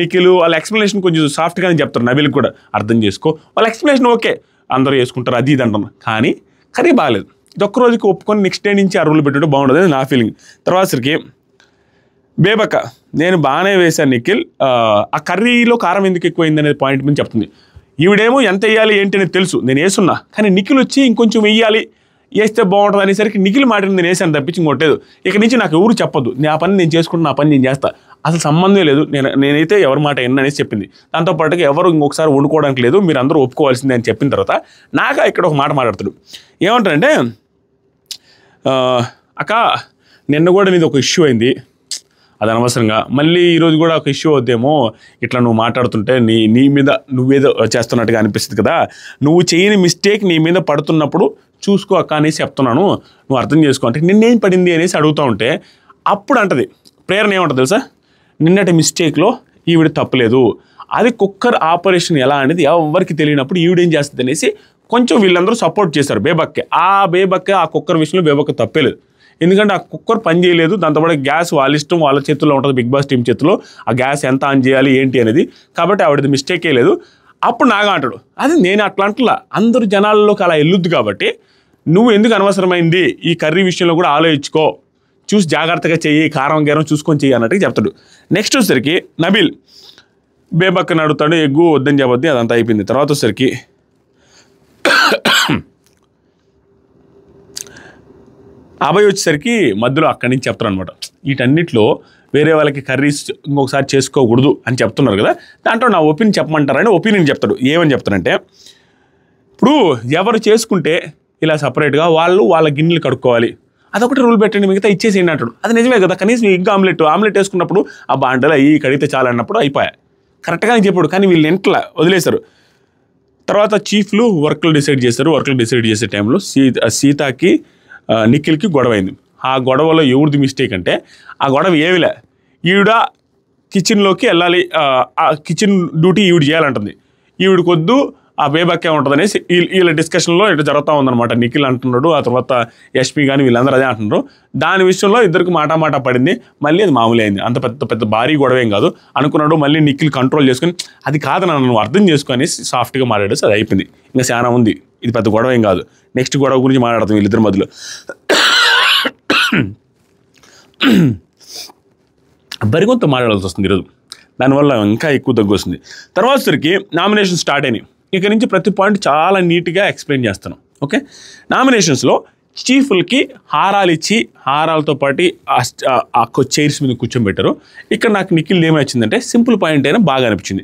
నిఖిలు వాళ్ళ ఎక్స్ప్లెనేషన్ కొంచెం సాఫ్ట్గానే చెప్తారు నబీల్ కూడా అర్థం చేసుకో వాళ్ళ ఎక్స్ప్లెనేషన్ ఓకే అందరూ వేసుకుంటారు అది ఇది అంటున్నారు కానీ కర్రీ బాగాలేదు ఇది ఒక్క రోజుకి ఒప్పుకొని నెక్స్ట్ డే నుంచి ఆ రూల్ పెట్టడం బాగుండదు నా ఫీలింగ్ తర్వాత సరికి బేబక్క నేను బాగానే వేశాను నిఖిల్ ఆ కర్రీలో కారం ఎందుకు ఎక్కువైంది అనేది పాయింట్ మీద చెప్తుంది ఈవిడేమో ఎంత వేయాలి ఏంటి అనేది తెలుసు నేను వేస్తున్నా కానీ నిఖిల్ వచ్చి ఇంకొంచెం వెయ్యాలి వేస్తే బాగుంటుంది అనేసరికి నిఖిల్ మాటలు నేను వేసాను తప్పించి ఇంకోట్లేదు ఇక్కడ నుంచి నాకు ఎవరు చెప్పదు నా పని నేను చేసుకుంటున్నా నా పని నేను చేస్తా అసలు సంబంధం లేదు నేను నేనైతే ఎవరి మాట ఎన్న అనేసి చెప్పింది దాంతోపాటుగా ఎవరు ఇంకొకసారి వండుకోవడానికి లేదు మీరు అందరూ ఒప్పుకోవాల్సిందే అని చెప్పిన తర్వాత నాగా ఇక్కడ ఒక మాట మాట్లాడుతున్నాడు ఏమంటారంటే అక్క నిన్న కూడా నీది ఒక ఇష్యూ అయింది అది అనవసరంగా మళ్ళీ ఈరోజు కూడా ఒక ఇష్యూ అవుద్దేమో ఇట్లా నువ్వు మాట్లాడుతుంటే నీ నీ మీద నువ్వేదో చేస్తున్నట్టుగా అనిపిస్తుంది కదా నువ్వు చేయని మిస్టేక్ నీ మీద పడుతున్నప్పుడు చూసుకో అక్క అనేసి చెప్తున్నాను నువ్వు అర్థం చేసుకో అంటే నిన్నేం పడింది అనేసి అడుగుతూ ఉంటే అప్పుడు అంటది ప్రేరణ ఏమంటుంది తెలుసా నిన్నటి మిస్టేక్లో ఈవిడ తప్పలేదు అది కుక్కర్ ఆపరేషన్ ఎలా అనేది ఎవరికి తెలియనప్పుడు ఈవిడేం చేస్తుంది అనేసి కొంచెం వీళ్ళందరూ సపోర్ట్ చేశారు బేబక్కే ఆ బేబక్కే ఆ కుక్కర్ విషయంలో బేబక్క తప్పేలేదు ఎందుకంటే ఆ కుక్కర్ పని చేయలేదు దాంతోపాటు గ్యాస్ వాళ్ళ ఇష్టం వాళ్ళ చేతుల్లో ఉంటుంది బిగ్ బాస్ టీం చేతిలో ఆ గ్యాస్ ఎంత ఆన్ చేయాలి ఏంటి అనేది కాబట్టి ఆవిడది మిస్టేకే లేదు అప్పుడు నాగా అంటాడు అది నేను అట్లా అంటలా అందరు జనాల్లోకి అలా వెళ్ళొద్దు కాబట్టి నువ్వు ఎందుకు అనవసరమైంది ఈ కర్రీ విషయంలో కూడా ఆలోచించుకో చూసి జాగ్రత్తగా చెయ్యి కారం గీరం చూసుకొని చెయ్యి అన్నట్టుగా చెప్తాడు నెక్స్ట్ వచ్చేసరికి నబీల్ బేబక్కని అడుగుతాడు ఎగ్గు వద్దని చెప్పొద్ది అదంతా అయిపోయింది తర్వాత వచ్చేసరికి అబ్బాయి వచ్చేసరికి మధ్యలో అక్కడి నుంచి చెప్తారు అనమాట వీటన్నిటిలో వేరే వాళ్ళకి కర్రీస్ ఇంకొకసారి చేసుకోకూడదు అని చెప్తున్నారు కదా దాంట్లో నా ఒపీనియన్ చెప్పమంటారని ఒపీనియన్ చెప్తాడు ఏమని చెప్తారంటే ఇప్పుడు ఎవరు చేసుకుంటే ఇలా సపరేట్గా వాళ్ళు వాళ్ళ గిన్నెలు కడుక్కోవాలి అదొకటి రూల్ పెట్టండి మిగతా ఇచ్చేసేయండి అంటాడు అది నిజమే కదా కనీసం ఇంకా ఆమ్లెట్ ఆమ్లెట్ వేసుకున్నప్పుడు ఆ బాండలు అవి కడిగితే చాలు అన్నప్పుడు అయిపోయా కరెక్ట్గానే చెప్పాడు కానీ వీళ్ళు ఇంట్లో వదిలేశారు తర్వాత చీఫ్లు వర్క్లు డిసైడ్ చేశారు వర్క్లు డిసైడ్ చేసే టైంలో సీత సీతాకి నిఖిల్కి గొడవైంది ఆ గొడవలో ఎవరిది మిస్టేక్ అంటే ఆ గొడవ ఏమిలే ఈవిడ కిచెన్లోకి వెళ్ళాలి ఆ కిచెన్ డ్యూటీ ఈవిడ చేయాలంటుంది కొద్దు ఆ బేబక్కే ఉంటుంది అనేసి వీళ్ళ డిస్కషన్లో ఇటు జరుగుతూ ఉందన్నమాట నిఖిల్ అంటున్నాడు ఆ తర్వాత ఎస్పీ కానీ వీళ్ళందరూ అదే అంటున్నారు దాని విషయంలో ఇద్దరికి మాట పడింది మళ్ళీ అది మామూలు అయింది అంత పెద్ద పెద్ద భారీ గొడవేం కాదు అనుకున్నాడు మళ్ళీ నిఖిల్ కంట్రోల్ చేసుకుని అది కాదు నన్ను అర్థం చేసుకొని సాఫ్ట్గా మాట్లాడేసి అది అయిపోయింది ఇంకా చాలా ఉంది ఇది పెద్ద గొడవ ఏం కాదు నెక్స్ట్ గొడవ గురించి మాట్లాడతాం వీళ్ళిద్దరి మధ్యలో బరిగొంత మాట్లాడాల్సి వస్తుంది ఈరోజు దానివల్ల ఇంకా ఎక్కువ వస్తుంది తర్వాత సరికి నామినేషన్ స్టార్ట్ అయినాయి ఇక్కడ నుంచి ప్రతి పాయింట్ చాలా నీట్గా ఎక్స్ప్లెయిన్ చేస్తాను ఓకే నామినేషన్స్లో చీఫ్లకి హారాలు ఇచ్చి హారాలతో పాటు ఆ చైర్స్ మీద కూర్చోబెట్టారు ఇక్కడ నాకు నిఖిల్ ఏమి నచ్చిందంటే సింపుల్ పాయింట్ అయినా బాగా అనిపించింది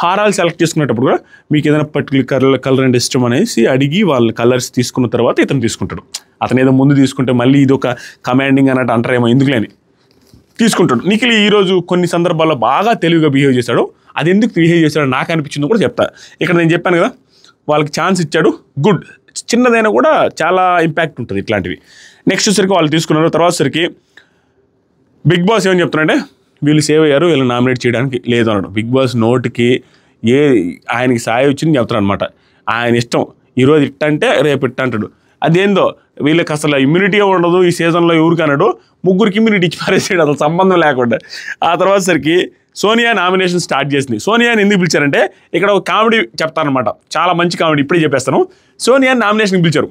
హారాలు సెలెక్ట్ చేసుకునేటప్పుడు కూడా మీకు ఏదైనా పర్టికులర్ కలర్ కలర్ అండ్ ఇష్టం అనేసి అడిగి వాళ్ళ కలర్స్ తీసుకున్న తర్వాత ఇతను తీసుకుంటాడు అతను ఏదో ముందు తీసుకుంటే మళ్ళీ ఇది ఒక కమాండింగ్ అన్నట్టు అంటారేమో ఎందుకులేని తీసుకుంటాడు నిఖిల్ ఈరోజు కొన్ని సందర్భాల్లో బాగా తెలివిగా బిహేవ్ చేశాడు అది ఎందుకు బిహేవ్ చేశాడు నాకు అనిపించిందో కూడా చెప్తా ఇక్కడ నేను చెప్పాను కదా వాళ్ళకి ఛాన్స్ ఇచ్చాడు గుడ్ చిన్నదైనా కూడా చాలా ఇంపాక్ట్ ఉంటుంది ఇట్లాంటివి నెక్స్ట్ సరికి వాళ్ళు తీసుకున్నారు తర్వాత సరికి బిగ్ బాస్ ఏమని చెప్తున్నారంటే వీళ్ళు సేవ్ అయ్యారు వీళ్ళు నామినేట్ చేయడానికి లేదు అన్నాడు బిగ్ బాస్ నోటికి ఏ ఆయనకి సాయం వచ్చింది చెప్తాడు అనమాట ఆయన ఇష్టం ఈరోజు ఇట్టంటే రేపు ఇట్ట అంటాడు అదేందో వీళ్ళకి అసలు ఇమ్యూనిటీ ఉండదు ఈ సీజన్లో ఎవరికి అన్నాడు ముగ్గురికి ఇమ్యూనిటీ ఇచ్చి పారేసాడు అసలు సంబంధం లేకుండా ఆ తర్వాత సరికి సోనియా నామినేషన్ స్టార్ట్ చేసింది సోనియాని ఎందుకు పిలిచారంటే ఇక్కడ ఒక కామెడీ చెప్తానమాట చాలా మంచి కామెడీ ఇప్పుడే చెప్పేస్తాను సోనియాని నామినేషన్కి పిలిచారు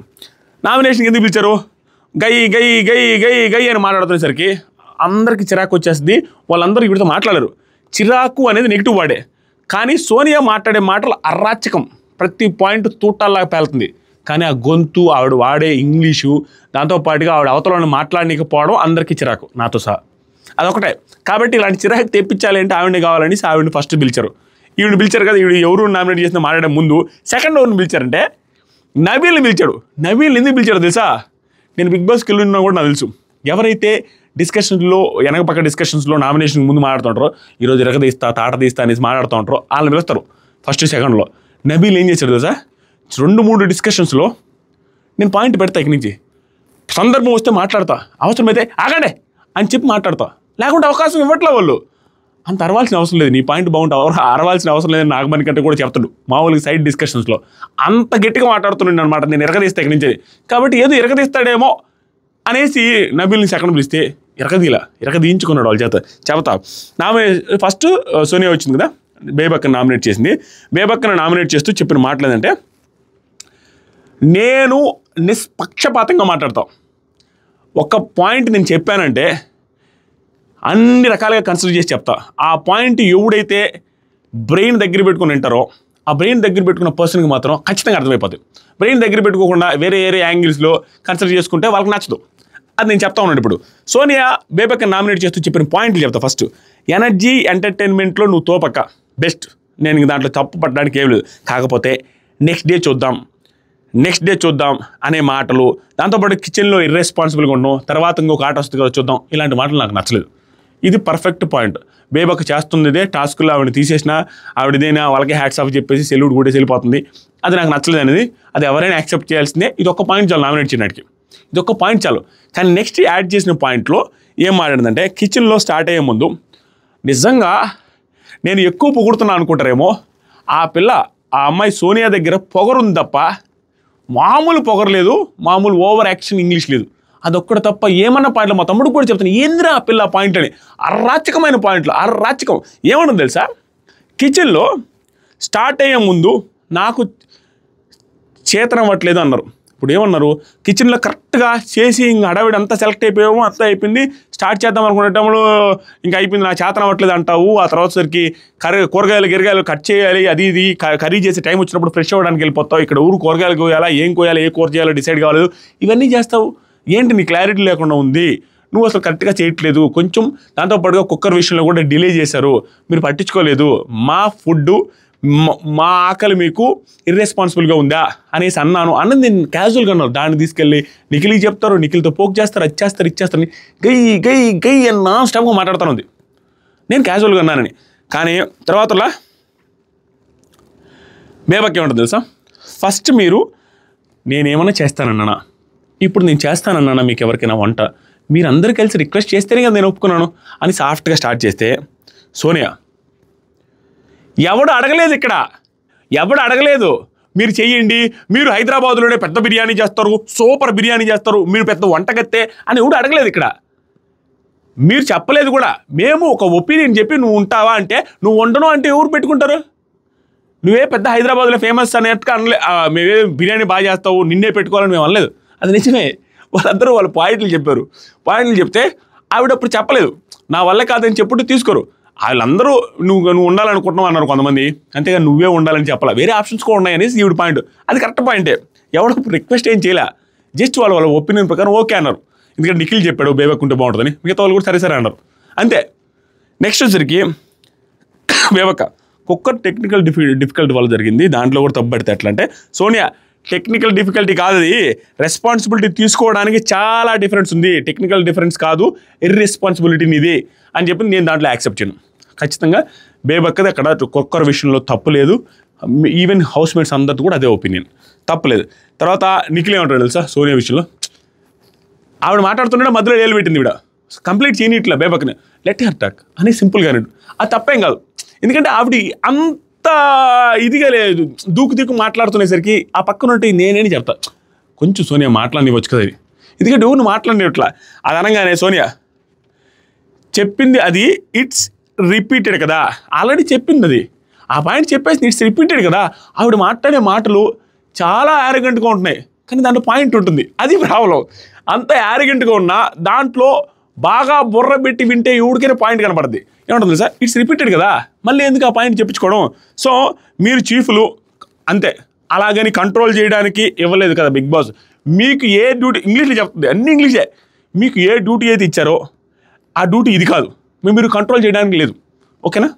నామినేషన్కి ఎందుకు పిలిచారు గై గై గై గై గై అని మాట్లాడుతున్నసరికి అందరికీ చిరాకు వచ్చేస్తుంది వాళ్ళందరూ వీడితో మాట్లాడరు చిరాకు అనేది నెగిటివ్ వాడే కానీ సోనియా మాట్లాడే మాటలు అరాచకం ప్రతి పాయింట్ తూటాల్లాగా పేలుతుంది కానీ ఆ గొంతు ఆవిడ వాడే ఇంగ్లీషు దాంతోపాటుగా ఆవిడ అవతలను మాట్లాడలేకపోవడం అందరికీ చిరాకు నాతో సహా అదొకటే కాబట్టి ఇలాంటి చిరాకు తెప్పించాలి అంటే ఆవిడని కావాలని ఆవిడని ఫస్ట్ పిలిచారు ఈవిడ పిలిచారు కదా ఈవిడ ఎవరు నామినేట్ చేసిన మాట్లాడే ముందు సెకండ్ ఓవర్ని పిలిచారంటే నవీల్ని పిలిచాడు నవీల్ని ఎందుకు పిలిచాడు తెలుసా నేను బిగ్ బాస్కి వెళ్ళి ఉన్నా కూడా నాకు తెలుసు ఎవరైతే డిస్కషన్స్లో వెనక పక్క డిస్కషన్స్లో నామినేషన్ ముందు మాట్లాడుతుంటారు ఈరోజు ఇరగ తీస్తా తాట తీస్తా అనేసి మాట్లాడుతుంటారు వాళ్ళని పిలుస్తారు ఫస్ట్ సెకండ్లో నబీల్ ఏం చేశాడు తెలుసా రెండు మూడు డిస్కషన్స్లో నేను పాయింట్ పెడతా ఇక్కడి నుంచి సందర్భం వస్తే మాట్లాడతా అవసరమైతే ఆగండి అని చెప్పి మాట్లాడతా లేకుంటే అవకాశం ఇవ్వట్లే వాళ్ళు అంత అరవాల్సిన అవసరం లేదు నీ పాయింట్ బాగుంటుంది ఎవరు అరవాల్సిన అవసరం లేదని మనకి కంటే కూడా చెప్తాడు మామూలుగా సైడ్ డిస్కషన్స్లో అంత గట్టిగా మాట్లాడుతున్నాడు అనమాట నేను ఇరగదీస్తా ఇక్కడి నుంచి కాబట్టి ఏదో ఇరగదీస్తాడేమో అనేసి నబీల్ని సెకండ్ పిలిస్తే ఇరకదీలా ఇరక దించుకున్నాడు వాళ్ళ చేత చెబతా నామే ఫస్ట్ uh, సోనియా వచ్చింది కదా బేబక్కను నామినేట్ చేసింది బేబక్కను నామినేట్ చేస్తూ చెప్పిన మాటలు ఏంటంటే నేను నిష్పక్షపాతంగా మాట్లాడతాం ఒక పాయింట్ నేను చెప్పానంటే అన్ని రకాలుగా కన్సిడర్ చేసి చెప్తా ఆ పాయింట్ ఎవడైతే బ్రెయిన్ దగ్గర పెట్టుకుని వింటారో ఆ బ్రెయిన్ దగ్గర పెట్టుకున్న పర్సన్కి మాత్రం ఖచ్చితంగా అర్థమైపోతుంది బ్రెయిన్ దగ్గర పెట్టుకోకుండా వేరే వేరే యాంగిల్స్లో కన్సిడర్ చేసుకుంటే వాళ్ళకి నచ్చదు అది నేను చెప్తా ఉన్నాను ఇప్పుడు సోనియా బేబక్క నామినేట్ చేస్తూ చెప్పిన పాయింట్లు చెప్తా ఫస్ట్ ఎనర్జీ ఎంటర్టైన్మెంట్లో నువ్వు తోపక్క బెస్ట్ నేను దాంట్లో తప్పు పట్టడానికి ఏం లేదు కాకపోతే నెక్స్ట్ డే చూద్దాం నెక్స్ట్ డే చూద్దాం అనే మాటలు దాంతోపాటు కిచెన్లో ఇర్రెస్పాన్సిబుల్గా ఉండడం తర్వాత ఇంకొక ఆట వస్తుంది కదా చూద్దాం ఇలాంటి మాటలు నాకు నచ్చలేదు ఇది పర్ఫెక్ట్ పాయింట్ బేబక్ ఇదే టాస్క్లో ఆవిడ తీసేసినా ఆవిడదైనా వాళ్ళకి హ్యాట్స్ ఆఫ్ చెప్పేసి సెల్యూడ్ కూడా వెళ్ళిపోతుంది అది నాకు నచ్చలేదు అనేది అది ఎవరైనా యాక్సెప్ట్ చేయాల్సిందే ఇది ఒక పాయింట్ చాలా నామినేట్ చేయడానికి ఇది ఒక పాయింట్ చాలు కానీ నెక్స్ట్ యాడ్ చేసిన పాయింట్లో ఏం మాట్లాడిందంటే కిచెన్లో స్టార్ట్ అయ్యే ముందు నిజంగా నేను ఎక్కువ పొగుడుతున్నాను అనుకుంటారేమో ఆ పిల్ల ఆ అమ్మాయి సోనియా దగ్గర పొగరుంది తప్ప మామూలు పొగరలేదు లేదు మామూలు ఓవర్ యాక్షన్ ఇంగ్లీష్ లేదు అదొక్కడు తప్ప ఏమన్నా పాయింట్లు మా తమ్ముడు కూడా చెప్తాను ఏందిరా ఆ పిల్ల పాయింట్ అని అరాచకమైన పాయింట్లు అరాచకం ఏమన్నా తెలుసా కిచెన్లో స్టార్ట్ అయ్యే ముందు నాకు చేతనవ్వట్లేదు అన్నారు ఇప్పుడు ఏమన్నారు కిచెన్లో కరెక్ట్గా చేసి ఇంకా హడావిడి అంతా సెలెక్ట్ అయిపోయాము అంతా అయిపోయింది స్టార్ట్ చేద్దాం అనుకునే టైంలో ఇంకా అయిపోయింది నా చేత అవ్వట్లేదు అంటావు ఆ తర్వాత సరికి కర్రీ కూరగాయలు గిరగాయలు కట్ చేయాలి అది ఇది కర్రీ చేసే టైం వచ్చినప్పుడు ఫ్రెష్ అవ్వడానికి వెళ్ళిపోతావు ఇక్కడ ఊరు కూరగాయలు కోయాలా ఏం కోయాలి ఏ కూర చేయాలో డిసైడ్ కాలేదు ఇవన్నీ చేస్తావు ఏంటి నీ క్లారిటీ లేకుండా ఉంది నువ్వు అసలు కరెక్ట్గా చేయట్లేదు కొంచెం దాంతోపాటుగా కుక్కర్ విషయంలో కూడా డిలే చేశారు మీరు పట్టించుకోలేదు మా ఫుడ్డు మా ఆకలి మీకు ఇర్రెస్పాన్సిబుల్గా ఉందా అనేసి అన్నాను అన్నది నేను క్యాజువల్గా అన్నారు దాన్ని తీసుకెళ్ళి నిఖిలికి చెప్తారు నిఖిల్తో పోక్ చేస్తారు వచ్చేస్తారు చేస్తారు ఇది గై గై గై అని నాన్ స్టాప్గా మాట్లాడుతాను ఉంది నేను క్యాజువల్గా అన్నానని కానీ తర్వాతలా బేబక్ ఏమంటుంది తెలుసా ఫస్ట్ మీరు నేనేమన్నా చేస్తానన్నా ఇప్పుడు నేను చేస్తానన్నా మీకు ఎవరికైనా వంట మీరందరూ కలిసి రిక్వెస్ట్ చేస్తేనే కదా నేను ఒప్పుకున్నాను అని సాఫ్ట్గా స్టార్ట్ చేస్తే సోనియా ఎవడు అడగలేదు ఇక్కడ ఎవడు అడగలేదు మీరు చేయండి మీరు హైదరాబాద్లోనే పెద్ద బిర్యానీ చేస్తారు సూపర్ బిర్యానీ చేస్తారు మీరు పెద్ద వంటగత్తే అని ఎవడు అడగలేదు ఇక్కడ మీరు చెప్పలేదు కూడా మేము ఒక ఒపీనియన్ చెప్పి నువ్వు ఉంటావా అంటే నువ్వు వండను అంటే ఎవరు పెట్టుకుంటారు నువ్వే పెద్ద హైదరాబాద్లో ఫేమస్ అనేట్టు అనలే మేమే బిర్యానీ బాగా చేస్తావు నిన్నే పెట్టుకోవాలని మేము అనలేదు అది నిజమే వాళ్ళందరూ వాళ్ళ పాయింట్లు చెప్పారు పాయింట్లు చెప్తే ఆవిడప్పుడు చెప్పలేదు నా వల్ల కాదని చెప్పుడు తీసుకోరు వాళ్ళందరూ నువ్వు నువ్వు ఉండాలనుకుంటున్నావు అన్నారు కొంతమంది అంతేగా నువ్వే ఉండాలని చెప్పాలా వేరే ఆప్షన్స్ కూడా ఉన్నాయనేసి ఈవిడ పాయింట్ అది కరెక్ట్ పాయింటే ఎవరికి రిక్వెస్ట్ ఏం చేయలే జస్ట్ వాళ్ళ వాళ్ళ ఒపీనియన్ ప్రకారం ఓకే అన్నారు ఎందుకంటే నిఖిల్ చెప్పాడు బేబక్ ఉంటే బాగుంటుందని మిగతా వాళ్ళు కూడా సరే సరే అన్నారు అంతే నెక్స్ట్ వచ్చరికి బేబక్క ఒక్కొక్క టెక్నికల్ డిఫి డిఫికల్ట్ వల్ల జరిగింది దాంట్లో కూడా తప్పు పెడితే ఎట్లా అంటే సోనియా టెక్నికల్ డిఫికల్టీ కాదు అది రెస్పాన్సిబిలిటీ తీసుకోవడానికి చాలా డిఫరెన్స్ ఉంది టెక్నికల్ డిఫరెన్స్ కాదు ఇర్రెస్పాన్సిబిలిటీని ఇది అని చెప్పి నేను దాంట్లో యాక్సెప్ట్ చేయను ఖచ్చితంగా బేబక్కది అక్కడ కుక్కర్ విషయంలో తప్పు లేదు ఈవెన్ హౌస్ మేట్స్ అందరితో కూడా అదే ఒపీనియన్ తప్పలేదు తర్వాత నిఖిలే ఉంటాడు తెలుసా సోనియా విషయంలో ఆవిడ మాట్లాడుతుండే మధ్యలో ఏలు పెట్టింది ఇవిడ కంప్లీట్ చేయని ఇట్లా బేబక్ని లెట్ హర్ టాక్ అని సింపుల్గా అన్నాడు అది తప్పేం కాదు ఎందుకంటే ఆవిడ అంత ఇదిగా లేదు దూకు దిక్కు మాట్లాడుతునేసరికి ఆ పక్కన ఉంటే నేనేని చెప్తా కొంచెం సోనియా మాట్లాడినివ్వచ్చు కదా ఇది ఎందుకంటే నువ్వు ఇట్లా అది అనగానే సోనియా చెప్పింది అది ఇట్స్ రిపీటెడ్ కదా ఆల్రెడీ చెప్పింది అది ఆ పాయింట్ చెప్పేసి ఇట్స్ రిపీటెడ్ కదా ఆవిడ మాట్లాడే మాటలు చాలా యారగెంట్గా ఉంటున్నాయి కానీ దాంట్లో పాయింట్ ఉంటుంది అది ప్రాబ్లం అంత యారగెంట్గా ఉన్నా దాంట్లో బాగా బుర్ర పెట్టి వింటే ఎవడికైనా పాయింట్ కనపడుతుంది ఏమంటుంది సార్ ఇట్స్ రిపీటెడ్ కదా మళ్ళీ ఎందుకు ఆ పాయింట్ చెప్పించుకోవడం సో మీరు చీఫ్లు అంతే అలాగని కంట్రోల్ చేయడానికి ఇవ్వలేదు కదా బిగ్ బాస్ మీకు ఏ డ్యూటీ ఇంగ్లీష్లో చెప్తుంది అన్ని ఇంగ్లీషే మీకు ఏ డ్యూటీ అయితే ఇచ్చారో ఆ డ్యూటీ ఇది కాదు మీరు కంట్రోల్ చేయడానికి లేదు ఓకేనా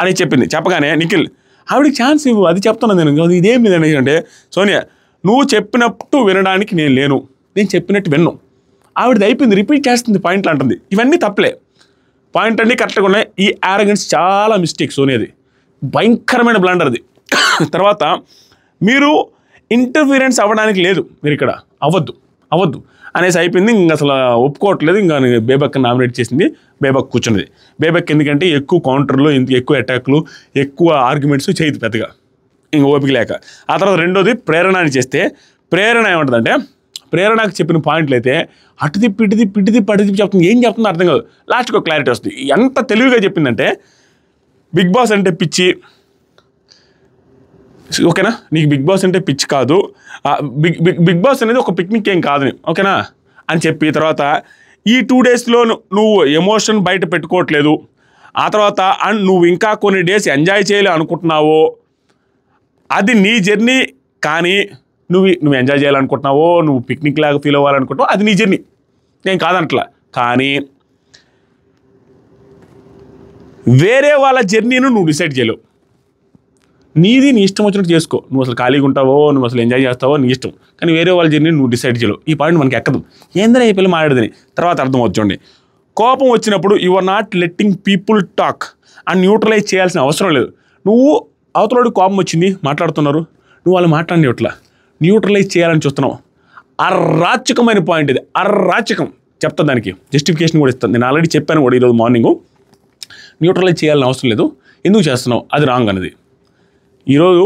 అని చెప్పింది చెప్పగానే నిఖిల్ ఆవిడకి ఛాన్స్ ఇవ్వు అది చెప్తున్నాను నేను ఇదేం లేదని అంటే సోనియా నువ్వు చెప్పినట్టు వినడానికి నేను లేను నేను చెప్పినట్టు విన్ను ఆవిడది అయిపోయింది రిపీట్ చేస్తుంది పాయింట్లు అంటుంది ఇవన్నీ తప్పలే పాయింట్ అన్నీ కరెక్ట్గా ఉన్నాయి ఈ యారగెన్స్ చాలా మిస్టేక్ సోనియాది భయంకరమైన బ్లాండర్ది తర్వాత మీరు ఇంటర్ఫీరెన్స్ అవ్వడానికి లేదు మీరు ఇక్కడ అవ్వద్దు అవ్వద్దు అనేసి అయిపోయింది ఇంకా అసలు ఒప్పుకోవట్లేదు ఇంకా బేబక్ నామినేట్ చేసింది బేబక్ కూర్చున్నది బేబక్ ఎందుకంటే ఎక్కువ కౌంటర్లు ఎక్కువ అటాక్లు ఎక్కువ ఆర్గ్యుమెంట్స్ చేయదు పెద్దగా ఇంక ఓపిక లేక ఆ తర్వాత రెండోది ప్రేరణ అని చేస్తే ప్రేరణ ఏమంటుందంటే ప్రేరణకు చెప్పిన పాయింట్లు అయితే అటు పిటిది పిటిది పడిది చెప్తుంది ఏం చెప్తుందో అర్థం కాదు లాస్ట్కి ఒక క్లారిటీ వస్తుంది ఎంత తెలివిగా చెప్పిందంటే బిగ్ బాస్ అంటే పిచ్చి ఓకేనా నీకు బిగ్ బాస్ అంటే పిచ్చి కాదు బిగ్ బిగ్ బిగ్ బాస్ అనేది ఒక పిక్నిక్ ఏం కాదు ఓకేనా అని చెప్పి తర్వాత ఈ టూ డేస్లో నువ్వు ఎమోషన్ బయట పెట్టుకోవట్లేదు ఆ తర్వాత అండ్ నువ్వు ఇంకా కొన్ని డేస్ ఎంజాయ్ చేయాలి అనుకుంటున్నావు అది నీ జర్నీ కానీ నువ్వు నువ్వు ఎంజాయ్ చేయాలనుకుంటున్నావో నువ్వు పిక్నిక్ లాగా ఫీల్ అవ్వాలనుకుంటావు అది నీ జర్నీ నేను కాదంటలా కానీ వేరే వాళ్ళ జర్నీను నువ్వు డిసైడ్ చేయలేవు నీది నీ ఇష్టం వచ్చినట్టు చేసుకో నువ్వు అసలు ఖాళీగా ఉంటావో నువ్వు అసలు ఎంజాయ్ చేస్తావో నీ ఇష్టం కానీ వేరే వాళ్ళ జర్నీ నువ్వు డిసైడ్ చేయలేవు ఈ పాయింట్ మనకి ఎక్కదు ఏందనే ఈ పిల్లలు మాట్లాడదని తర్వాత అర్థం అవుతుంది కోపం వచ్చినప్పుడు you are not letting people talk and neutralise చేయాల్సిన అవసరం లేదు నువ్వు అవతలోడు కోపం వచ్చింది మాట్లాడుతున్నారు నువ్వు వాళ్ళు మాట్లాడినట్లా న్యూట్రలైజ్ చేయాలని చూస్తున్నాం అర్రాచకమైన పాయింట్ ఇది అర్రాచకం చెప్తాను దానికి జస్టిఫికేషన్ కూడా ఇస్తాను నేను ఆల్రెడీ చెప్పాను కూడా ఈరోజు మార్నింగ్ న్యూట్రలైజ్ చేయాలని అవసరం లేదు ఎందుకు చేస్తున్నావు అది రాంగ్ అనేది ఈరోజు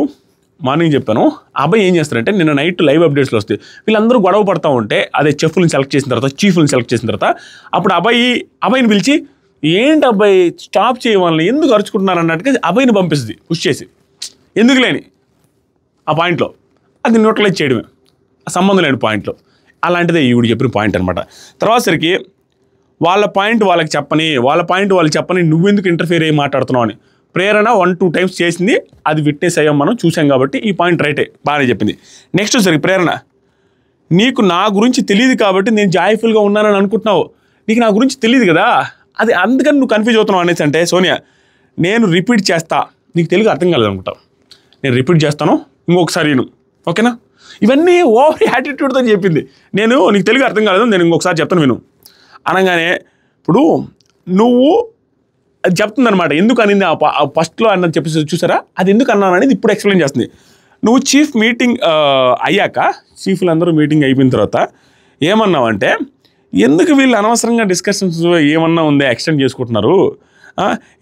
మార్నింగ్ చెప్పాను అబ్బాయి ఏం చేస్తారంటే నిన్న నైట్ లైవ్ అప్డేట్స్లో వస్తాయి వీళ్ళందరూ గొడవ పడతా ఉంటే అదే చెఫ్లను సెలెక్ట్ చేసిన తర్వాత చీఫ్ని సెలెక్ట్ చేసిన తర్వాత అప్పుడు అబ్బాయి అబ్బాయిని పిలిచి ఏంటి అబ్బాయి స్టాప్ చేయవాలని ఎందుకు అరుచుకుంటున్నారు అన్నట్టుగా అబ్బాయిని పంపిస్తుంది పుష్ చేసి ఎందుకు లేని ఆ పాయింట్లో అది న్యూట్రలైజ్ చేయడమే సంబంధం లేని పాయింట్లు అలాంటిదే ఈవిడు చెప్పిన పాయింట్ అనమాట తర్వాతసరికి వాళ్ళ పాయింట్ వాళ్ళకి చెప్పని వాళ్ళ పాయింట్ వాళ్ళకి చెప్పని నువ్వెందుకు ఇంటర్ఫీర్ అయ్యి మాట్లాడుతున్నావు అని ప్రేరణ వన్ టూ టైమ్స్ చేసింది అది విట్నెస్ అయ్యాం మనం చూసాం కాబట్టి ఈ పాయింట్ రైటే బాగానే చెప్పింది నెక్స్ట్ సరికి ప్రేరణ నీకు నా గురించి తెలియదు కాబట్టి నేను జాయ్ఫుల్గా ఉన్నానని అనుకుంటున్నావు నీకు నా గురించి తెలియదు కదా అది అందుకని నువ్వు కన్ఫ్యూజ్ అవుతున్నావు అనేసి అంటే సోనియా నేను రిపీట్ చేస్తా నీకు తెలుగు అర్థం కాలేదు అనుకుంటావు నేను రిపీట్ చేస్తాను ఇంకొకసారి నువ్వు ఓకేనా ఇవన్నీ ఓవర్ యాటిట్యూడ్తో చెప్పింది నేను నీకు తెలుగు అర్థం కాలేదు నేను ఇంకొకసారి చెప్తాను విను అనగానే ఇప్పుడు నువ్వు అది చెప్తుందనమాట ఎందుకు అనింది ఆ ఫస్ట్లో అన్నది చెప్పి చూసారా అది ఎందుకు అన్నాను అనేది ఇప్పుడు ఎక్స్ప్లెయిన్ చేస్తుంది నువ్వు చీఫ్ మీటింగ్ అయ్యాక చీఫ్లు అందరూ మీటింగ్ అయిపోయిన తర్వాత ఏమన్నావంటే ఎందుకు వీళ్ళు అనవసరంగా డిస్కషన్స్ ఏమన్నా ఉందే ఎక్స్టెండ్ చేసుకుంటున్నారు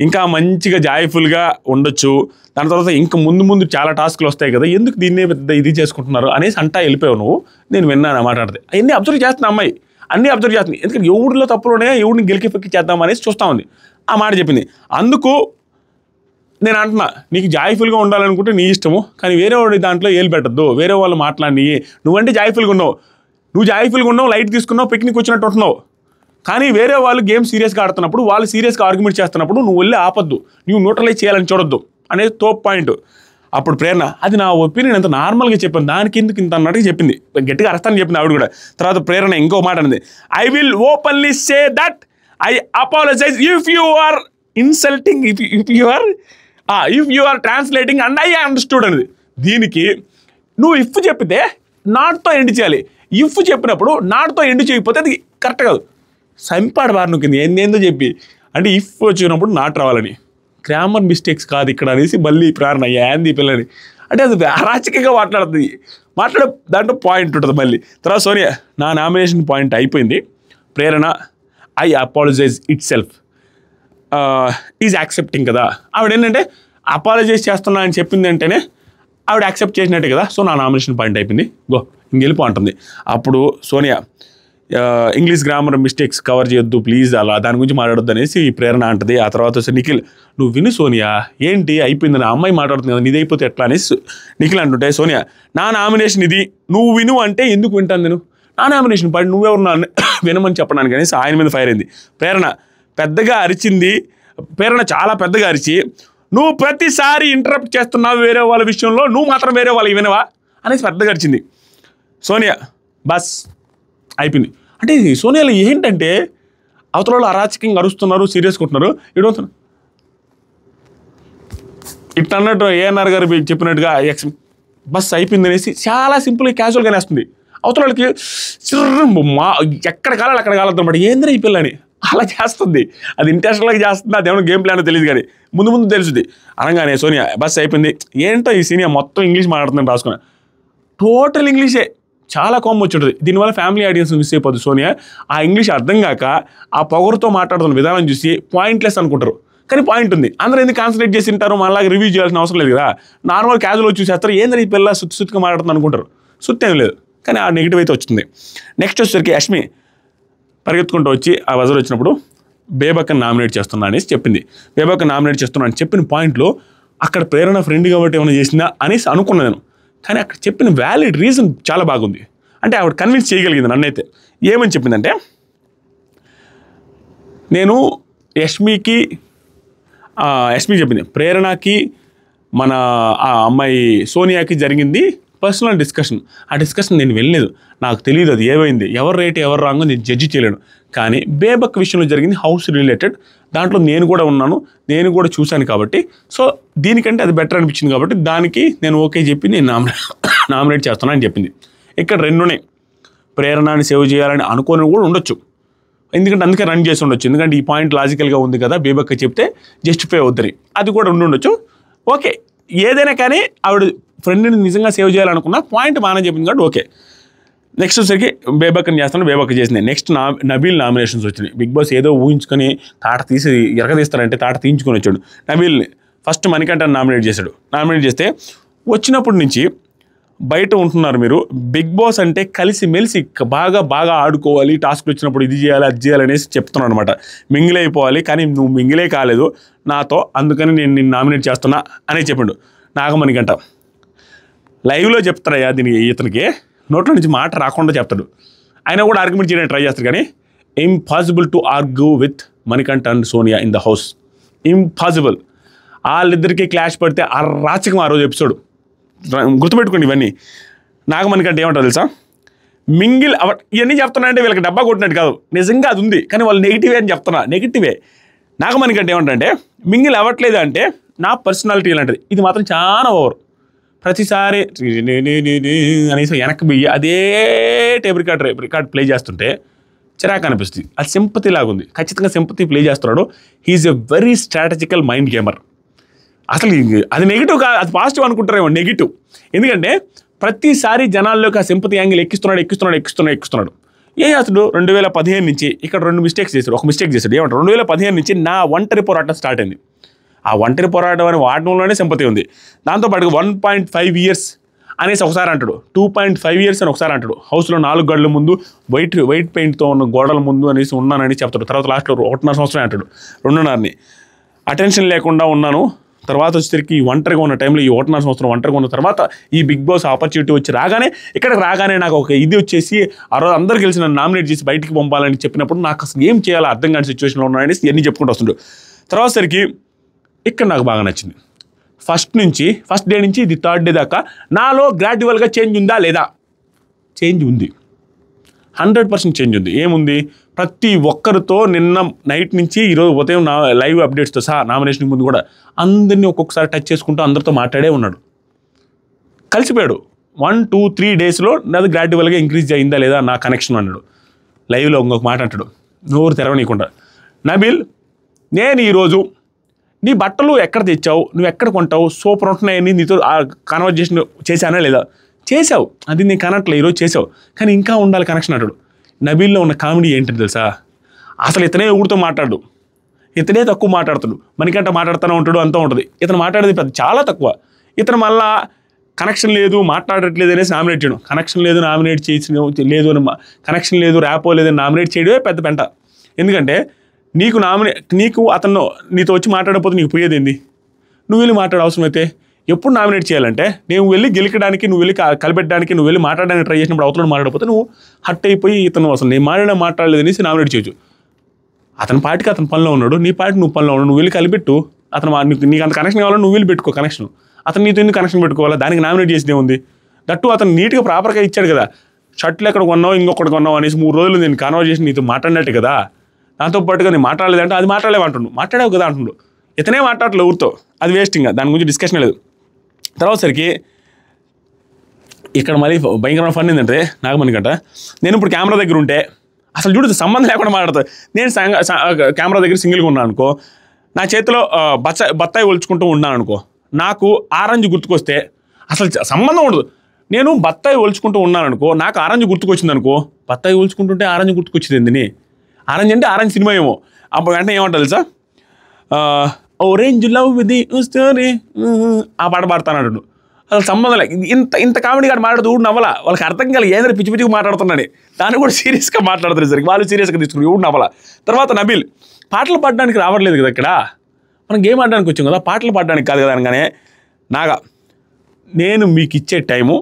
ఇంకా మంచిగా జాయ్ఫుల్గా ఉండొచ్చు దాని తర్వాత ఇంకా ముందు ముందు చాలా టాస్క్లు వస్తాయి కదా ఎందుకు దీన్నే పెద్ద ఇది చేసుకుంటున్నారు అనేసి అంటా వెళ్ళిపోయావు నువ్వు నేను విన్నాను మాట్లాడితే అన్ని అబ్జర్వ్ చేస్తున్నా అమ్మాయి అన్నీ అబ్జర్వ్ చేస్తుంది ఎందుకంటే ఎవడిలో తప్పులోనే ఎవడిని గెలికి పెక్కి చేద్దాం అనేసి చూస్తూ ఉంది ఆ మాట చెప్పింది అందుకు నేను అంటున్నా నీకు జాయిఫుల్గా ఉండాలనుకుంటే నీ ఇష్టము కానీ వేరే వాడి దాంట్లో ఏలు పెట్టద్దు వేరే వాళ్ళు మాట్లాడి నువ్వంటే జాయిఫుల్గా ఉన్నావు నువ్వు జాయిఫుల్గా ఉన్నావు లైట్ తీసుకున్నావు పిక్నిక్ వచ్చినట్టు ఉంటున్నావు కానీ వేరే వాళ్ళు గేమ్ సీరియస్గా ఆడుతున్నప్పుడు వాళ్ళు సీరియస్గా ఆర్గ్యుమెంట్ చేస్తున్నప్పుడు నువ్వు వెళ్ళి ఆపద్దు నువ్వు న్యూట్రలైజ్ చేయాలని చూడొద్దు అనేది తోప్ పాయింట్ అప్పుడు ప్రేరణ అది నా ఒపీనియన్ ఎంత నార్మల్గా చెప్పింది దానికి ఎందుకు ఇంత అన్నట్టుగా చెప్పింది గట్టిగా అరస్తాను చెప్పింది ఆవిడ కూడా తర్వాత ప్రేరణ ఇంకో మాట అనేది I will openly say that I apologise if you are insulting if if you are if you are translating and I understood అనేది దీనికి నువ్వు ఇఫ్ చెప్పితే నాట్తో ఎండ్ చేయాలి ఇఫ్ చెప్పినప్పుడు నాట్తో ఎండ్ చేయకపోతే అది కరెక్ట్ కాదు సంపాడు వారిని కింద ఏందేందో చెప్పి అంటే ఇఫ్ వచ్చినప్పుడు నాట్ రావాలని గ్రామర్ మిస్టేక్స్ కాదు ఇక్కడ అనేసి మళ్ళీ ప్రారణ ఏంది పిల్లని అంటే అది అరాచకంగా మాట్లాడుతుంది మాట్లాడే దాంట్లో పాయింట్ ఉంటుంది మళ్ళీ తర్వాత సోనియా నా నామినేషన్ పాయింట్ అయిపోయింది Prerana I apologise itself is accepting కదా ఆవిడ ఏంటంటే అపాలజైజ్ చేస్తున్నా అని చెప్పింది అంటేనే ఆవిడ యాక్సెప్ట్ చేసినట్టే కదా సో నా నామినేషన్ పాయింట్ అయిపోయింది గో ఇంకెళ్ళిపో అంటుంది అప్పుడు Sonia English grammar mistakes cover చేయొద్దు ప్లీజ్ అలా దాని గురించి మాట్లాడొద్దు అనేసి ప్రేరణ అంటది ఆ తర్వాత వచ్చి నిఖిల్ నువ్వు విను సోనియా ఏంటి అయిపోయింది నా అమ్మాయి మాట్లాడుతుంది కదా నిధి అయిపోతే ఎట్లా అనేసి నిఖిల్ అంటుంటే సోనియా నా నామినేషన్ ఇది నువ్వు విను అంటే ఎందుకు వింటాను నేను నా నామినేషన్ పడి నువ్వెవరు నా వినమని చెప్పడానికి అనేసి ఆయన మీద ఫైర్ అయింది ప్రేరణ పెద్దగా అరిచింది ప్రేరణ చాలా పెద్దగా అరిచి నువ్వు ప్రతిసారి ఇంటరప్ట్ చేస్తున్నావు వేరే వాళ్ళ విషయంలో నువ్వు మాత్రం వేరే వాళ్ళకి వినవా అనేసి పెద్దగా అరిచింది సోనియా బస్ అయిపోయింది అంటే సోనియాలు ఏంటంటే అవతల వాళ్ళు అరాచకంగా అరుస్తున్నారు సీరియస్ ఉంటున్నారు అవుతున్నా ఇట్ అన్నట్టు ఏఎన్ఆర్ గారు చెప్పినట్టుగా ఎక్స్ బస్ అయిపోయింది అనేసి చాలా సింపుల్గా క్యాజువల్గానే వస్తుంది అవతల వాళ్ళకి చిర్రం మా ఎక్కడ కాలాలి అక్కడ అనమాట ఏందిరా ఈ పిల్లని అలా చేస్తుంది అది ఇంటర్నేషనల్గా చేస్తుంది అదేమో గేమ్ ప్లాన్ తెలియదు కానీ ముందు ముందు తెలుసుది అనగానే సోనియా బస్ అయిపోయింది ఏంటో ఈ సీనియా మొత్తం ఇంగ్లీష్ మాట్లాడుతుందని రాసుకున్నా టోటల్ ఇంగ్లీషే చాలా కోపం వచ్చింటుంది దీనివల్ల ఫ్యామిలీ ఆడియన్స్ మిస్ అయిపోద్ది సోనియా ఆ ఇంగ్లీష్ అర్థం కాక ఆ పొగరుతో మాట్లాడుతున్న విధానం చూసి పాయింట్లెస్ అనుకుంటారు కానీ పాయింట్ ఉంది అందరూ ఎందుకు కాన్సన్ట్రేట్ చేసి ఉంటారు మనలాగా రివ్యూ చేయాల్సిన అవసరం లేదు కదా నార్మల్ క్యాజువల్ చూసేస్తారు ఏందని ఈ పిల్ల సుత్తి సుత్తిగా మాట్లాడుతుంది అనుకుంటారు సుత్తి ఏం లేదు కానీ ఆ నెగిటివ్ అయితే వచ్చింది నెక్స్ట్ వచ్చేసరికి అశ్మి పరిగెత్తుకుంటూ వచ్చి ఆ వజర్ వచ్చినప్పుడు బేబక్కని నామినేట్ చేస్తున్నా అనేసి చెప్పింది బేబక్క నామినేట్ చేస్తున్నా అని చెప్పిన పాయింట్లో అక్కడ ప్రేరణ ఫ్రెండ్ కాబట్టి ఏమైనా చేసిందా అనేసి అనుకున్నాను కానీ అక్కడ చెప్పిన వ్యాలిడ్ రీజన్ చాలా బాగుంది అంటే ఆవిడ కన్విన్స్ చేయగలిగింది నన్నైతే ఏమని చెప్పిందంటే నేను యష్మికి యష్మి చెప్పింది ప్రేరణకి మన ఆ అమ్మాయి సోనియాకి జరిగింది పర్సనల్ డిస్కషన్ ఆ డిస్కషన్ నేను వెళ్ళలేదు నాకు తెలియదు అది ఏమైంది ఎవరు రైట్ ఎవరు రాంగ్ నేను జడ్జి చేయలేను కానీ బేబక్ విషయంలో జరిగింది హౌస్ రిలేటెడ్ దాంట్లో నేను కూడా ఉన్నాను నేను కూడా చూశాను కాబట్టి సో దీనికంటే అది బెటర్ అనిపించింది కాబట్టి దానికి నేను ఓకే చెప్పి నేను నామినే నామినేట్ చేస్తున్నాను అని చెప్పింది ఇక్కడ రెండునే ప్రేరణని సేవ్ చేయాలని అనుకోని కూడా ఉండొచ్చు ఎందుకంటే అందుకే రన్ చేసి ఉండొచ్చు ఎందుకంటే ఈ పాయింట్ లాజికల్గా ఉంది కదా బీబక్క చెప్తే జస్టిఫై అవుతుంది అది కూడా ఉండి ఉండొచ్చు ఓకే ఏదైనా కానీ ఆవిడ ఫ్రెండ్ని నిజంగా సేవ్ చేయాలనుకున్నా పాయింట్ బాగానే చెప్పింది కాదు ఓకే నెక్స్ట్ వచ్చేసరికి బేబక్కని చేస్తాను బేబక్క చేసింది నెక్స్ట్ నా నబీల్ నామినేషన్స్ వచ్చినాయి బిగ్ బాస్ ఏదో ఊహించుకొని తాట తీసి ఎరగదీస్తారంటే తాట తీయించుకొని వచ్చాడు నబీల్ని ఫస్ట్ మణికంఠ నామినేట్ చేశాడు నామినేట్ చేస్తే వచ్చినప్పటి నుంచి బయట ఉంటున్నారు మీరు బిగ్ బాస్ అంటే కలిసి మెలిసి బాగా బాగా ఆడుకోవాలి టాస్క్లు వచ్చినప్పుడు ఇది చేయాలి అది చేయాలి అనేసి చెప్తున్నాను అనమాట మింగిల్ అయిపోవాలి కానీ నువ్వు మింగిలే కాలేదు నాతో అందుకని నేను నిన్ను నామినేట్ చేస్తున్నా అనే చెప్పిండు నాగమణికంఠ లైవ్లో చెప్తారయ్యా దీనికి ఇతనికి నోట్లో నుంచి మాట రాకుండా చెప్తాడు ఆయన కూడా ఆర్గ్యుమెంట్ చేయడానికి ట్రై చేస్తారు కానీ impossible to argue with Manikanta and Sonia in the house impossible వాళ్ళిద్దరికీ క్లాష్ పడితే ఆ రాచకం ఆ రోజు ఎపిసోడ్ గుర్తుపెట్టుకోండి ఇవన్నీ నాకు మణికంఠ ఏమంటారు తెలుసా మింగిల్ అవ ఇవన్నీ అంటే వీళ్ళకి డబ్బా కొట్టినట్టు కాదు నిజంగా అది ఉంది కానీ వాళ్ళు నెగిటివే అని చెప్తున్నా నెగిటివే నాకు ఏమంటారంటే మింగిల్ అవ్వట్లేదు అంటే నా పర్సనాలిటీ ఇలాంటిది ఇది మాత్రం చాలా ఓవర్ ప్రతిసారి అనేసి వెనక్కి బియ్య అదే టేబుల్ కార్డ్ రికార్డ్ ప్లే చేస్తుంటే చిరాకు అనిపిస్తుంది అది సింపతి లాగుంది ఖచ్చితంగా సింపతి ప్లే చేస్తున్నాడు he is a very strategical mind gamer అసలు అది నెగిటివ్ కాదు అది పాజిటివ్ అనుకుంటారేమో నెగిటివ్ ఎందుకంటే ప్రతిసారి జనాల్లోకి ఆ సింపతి యాంగిల్ ఎక్కిస్తున్నాడు ఎక్కిస్తున్నాడు ఎక్కిస్తున్నాడు ఎక్కిస్తున్నాడు ఏం అసలు రెండు వేల పదిహేను నుంచి ఇక్కడ రెండు మిస్టేక్స్ చేశాడు ఒక మిస్టేక్ చేశాడు ఏమంటారు రెండు వేల పదిహేను నుంచి నా ఒంటరి పోరాటం స్టార్ట్ అయింది ఆ ఒంటరి పోరాటం అనే వాడడంలోనే సింపతి ఉంది దాంతోపాటు వన్ పాయింట్ ఫైవ్ ఇయర్స్ అనేసి ఒకసారి అంటాడు టూ పాయింట్ ఫైవ్ ఇయర్స్ అని ఒకసారి అంటాడు హౌస్లో నాలుగు గడ్ల ముందు వైట్ వైట్ పెయింట్తో ఉన్న గోడల ముందు అనేసి ఉన్నానని చెప్తాడు తర్వాత లాస్ట్లో ఒకటిన్నర సంవత్సరం అంటాడు రెండున్నరని అటెన్షన్ లేకుండా ఉన్నాను తర్వాత వచ్చేసరికి ఈ ఒంటరిగా ఉన్న టైంలో ఈ ఒకటిన్నర సంవత్సరం ఒంటరిగా ఉన్న తర్వాత ఈ బిగ్ బాస్ ఆపర్చునిటీ వచ్చి రాగానే ఇక్కడికి రాగానే నాకు ఒక ఇది వచ్చేసి ఆ రోజు అందరు కలిసి నన్ను నామినేట్ చేసి బయటికి పంపాలని చెప్పినప్పుడు నాకు అసలు ఏం చేయాలో అర్థం కాని సిచ్యువేషన్లో ఉన్నాయని ఇవన్నీ చెప్పుకుంటూ వస్తుండే తర్వాతసరికి ఇక్కడ నాకు బాగా నచ్చింది ఫస్ట్ నుంచి ఫస్ట్ డే నుంచి ఇది థర్డ్ డే దాకా నాలో గ్రాడ్యువల్గా చేంజ్ ఉందా లేదా చేంజ్ ఉంది హండ్రెడ్ పర్సెంట్ చేంజ్ ఉంది ఏముంది ప్రతి ఒక్కరితో నిన్న నైట్ నుంచి ఈరోజు ఉదయం నా లైవ్ అప్డేట్స్తో సహా నామినేషన్ ముందు కూడా అందరినీ ఒక్కొక్కసారి టచ్ చేసుకుంటూ అందరితో మాట్లాడే ఉన్నాడు కలిసిపోయాడు వన్ టూ త్రీ డేస్లో నాది గ్రాడ్యువల్గా ఇంక్రీజ్ అయిందా లేదా నా కనెక్షన్ అన్నాడు లైవ్లో ఇంకొక మాట అంటాడు నోరు తెరవనీయకుండా నబిల్ నేను ఈరోజు నీ బట్టలు ఎక్కడ తెచ్చావు నువ్వు ఎక్కడ కొంటావు సూపర్ ఉంటున్నాయని నీతో ఆ కన్వర్జేషన్ చేశానా లేదా చేసావు అది నేను కనట్లే ఈరోజు చేసావు కానీ ఇంకా ఉండాలి కనెక్షన్ అంటాడు నబీల్లో ఉన్న కామెడీ ఏంటంటే తెలుసా అసలు ఇతనే ఊరితో మాట్లాడు ఇతనే తక్కువ మాట్లాడుతుడు మనకంట మాట్లాడుతూనే ఉంటాడు అంతా ఉంటుంది ఇతను మాట్లాడేది పెద్ద చాలా తక్కువ ఇతను మళ్ళా కనెక్షన్ లేదు మాట్లాడట్లేదు అనేసి నామినేట్ చేయడం కనెక్షన్ లేదు నామినేట్ చేసిన లేదు అని కనెక్షన్ లేదు ర్యాపో లేదని నామినేట్ చేయడమే పెద్ద పెంట ఎందుకంటే నీకు నామినే నీకు అతను నీతో వచ్చి మాట్లాడకపోతే నీకు పోయేది ఏంది నువ్వు వెళ్ళి మాట్లాడే అవసరం అయితే ఎప్పుడు నామినేట్ చేయాలంటే నేను వెళ్ళి గెలికడానికి నువ్వు వెళ్ళి కలిపెట్టడానికి నువ్వు వెళ్ళి మాట్లాడడానికి ట్రై చేసినప్పుడు అవతల మాట్లాడకపోతే నువ్వు హట్ అయిపోయి ఇతను అసలు నేను మాట్లాడినా మాట్లాడలేదు అనేసి నామినేట్ చేయొచ్చు అతని పార్టీకి అతని పనిలో ఉన్నాడు నీ పార్టీ నువ్వు పనిలో ఉన్నాడు నువ్వు వెళ్ళి కలిపెట్టు అతను నీకు అంత కనెక్షన్ కావాలో నువ్వు వెళ్ళి పెట్టుకో కనెక్షన్ అతను నీతో ఎందుకు కనెక్షన్ పెట్టుకోవాలా దానికి నామినేట్ చేసిందే ఉంది దట్టు అతను నీట్గా ప్రాపర్గా ఇచ్చాడు కదా షర్ట్లు ఎక్కడ కొన్నావు ఇంకొకటి కొన్నావు అనేసి మూడు రోజులు నేను కన్వర్జేషన్ నీతో మాట్లాడినట్టు కదా దాంతో పాటుగా నేను మాట్లాడలేదంటే అది మాట్లాడలేవు మాట్లాడే కదా అంటుండు ఇతనే మాట్లాడలేదు ఊరితో అది వేస్టింగ్ దాని గురించి డిస్కషన్ లేదు తర్వాత సరికి ఇక్కడ మళ్ళీ భయంకరమైన ఫన్ ఏంటంటే నాగమణి గంట నేను ఇప్పుడు కెమెరా దగ్గర ఉంటే అసలు చూడు సంబంధం లేకుండా మాట్లాడతాను నేను కెమెరా దగ్గర సింగిల్గా ఉన్నాను అనుకో నా చేతిలో బత్త బత్తాయి ఒలుచుకుంటూ ఉన్నాను అనుకో నాకు ఆరంజ్ గుర్తుకొస్తే అసలు సంబంధం ఉండదు నేను బత్తాయి ఒలుచుకుంటూ ఉన్నాను అనుకో నాకు ఆరంజ్ గుర్తుకొచ్చింది అనుకో బత్తాయి ఒలుచుకుంటుంటే ఆరంజ్ గుర్తుకొచ్చింది ఎందుని ఆరెంజ్ అంటే ఆరెంజ్ సినిమా ఏమో అప్పుడు వెంటనే ఏమంటారు తెలుసా ఓరేంజ్ లవ్ ది స్టోరీ ఆ పాట పాడుతున్నాడు అసలు సంబంధం లేదు ఇంత ఇంత కామెడీ కాదు మాట్లాడుతూ ఊడు వాళ్ళకి అర్థం కాదు ఏదైనా పిచ్చి పిచ్చికి మాట్లాడుతున్నాడు దాన్ని కూడా సీరియస్గా మాట్లాడుతుంది సరికి వాళ్ళు సీరియస్గా తీసుకుని ఊడు నవ్వాల తర్వాత నబీల్ పాటలు పాడడానికి రావట్లేదు కదా ఇక్కడ మనం గేమ్ ఆడడానికి వచ్చాం కదా పాటలు పాడడానికి కాదు కదా అనగానే నాగా నేను మీకు ఇచ్చే టైము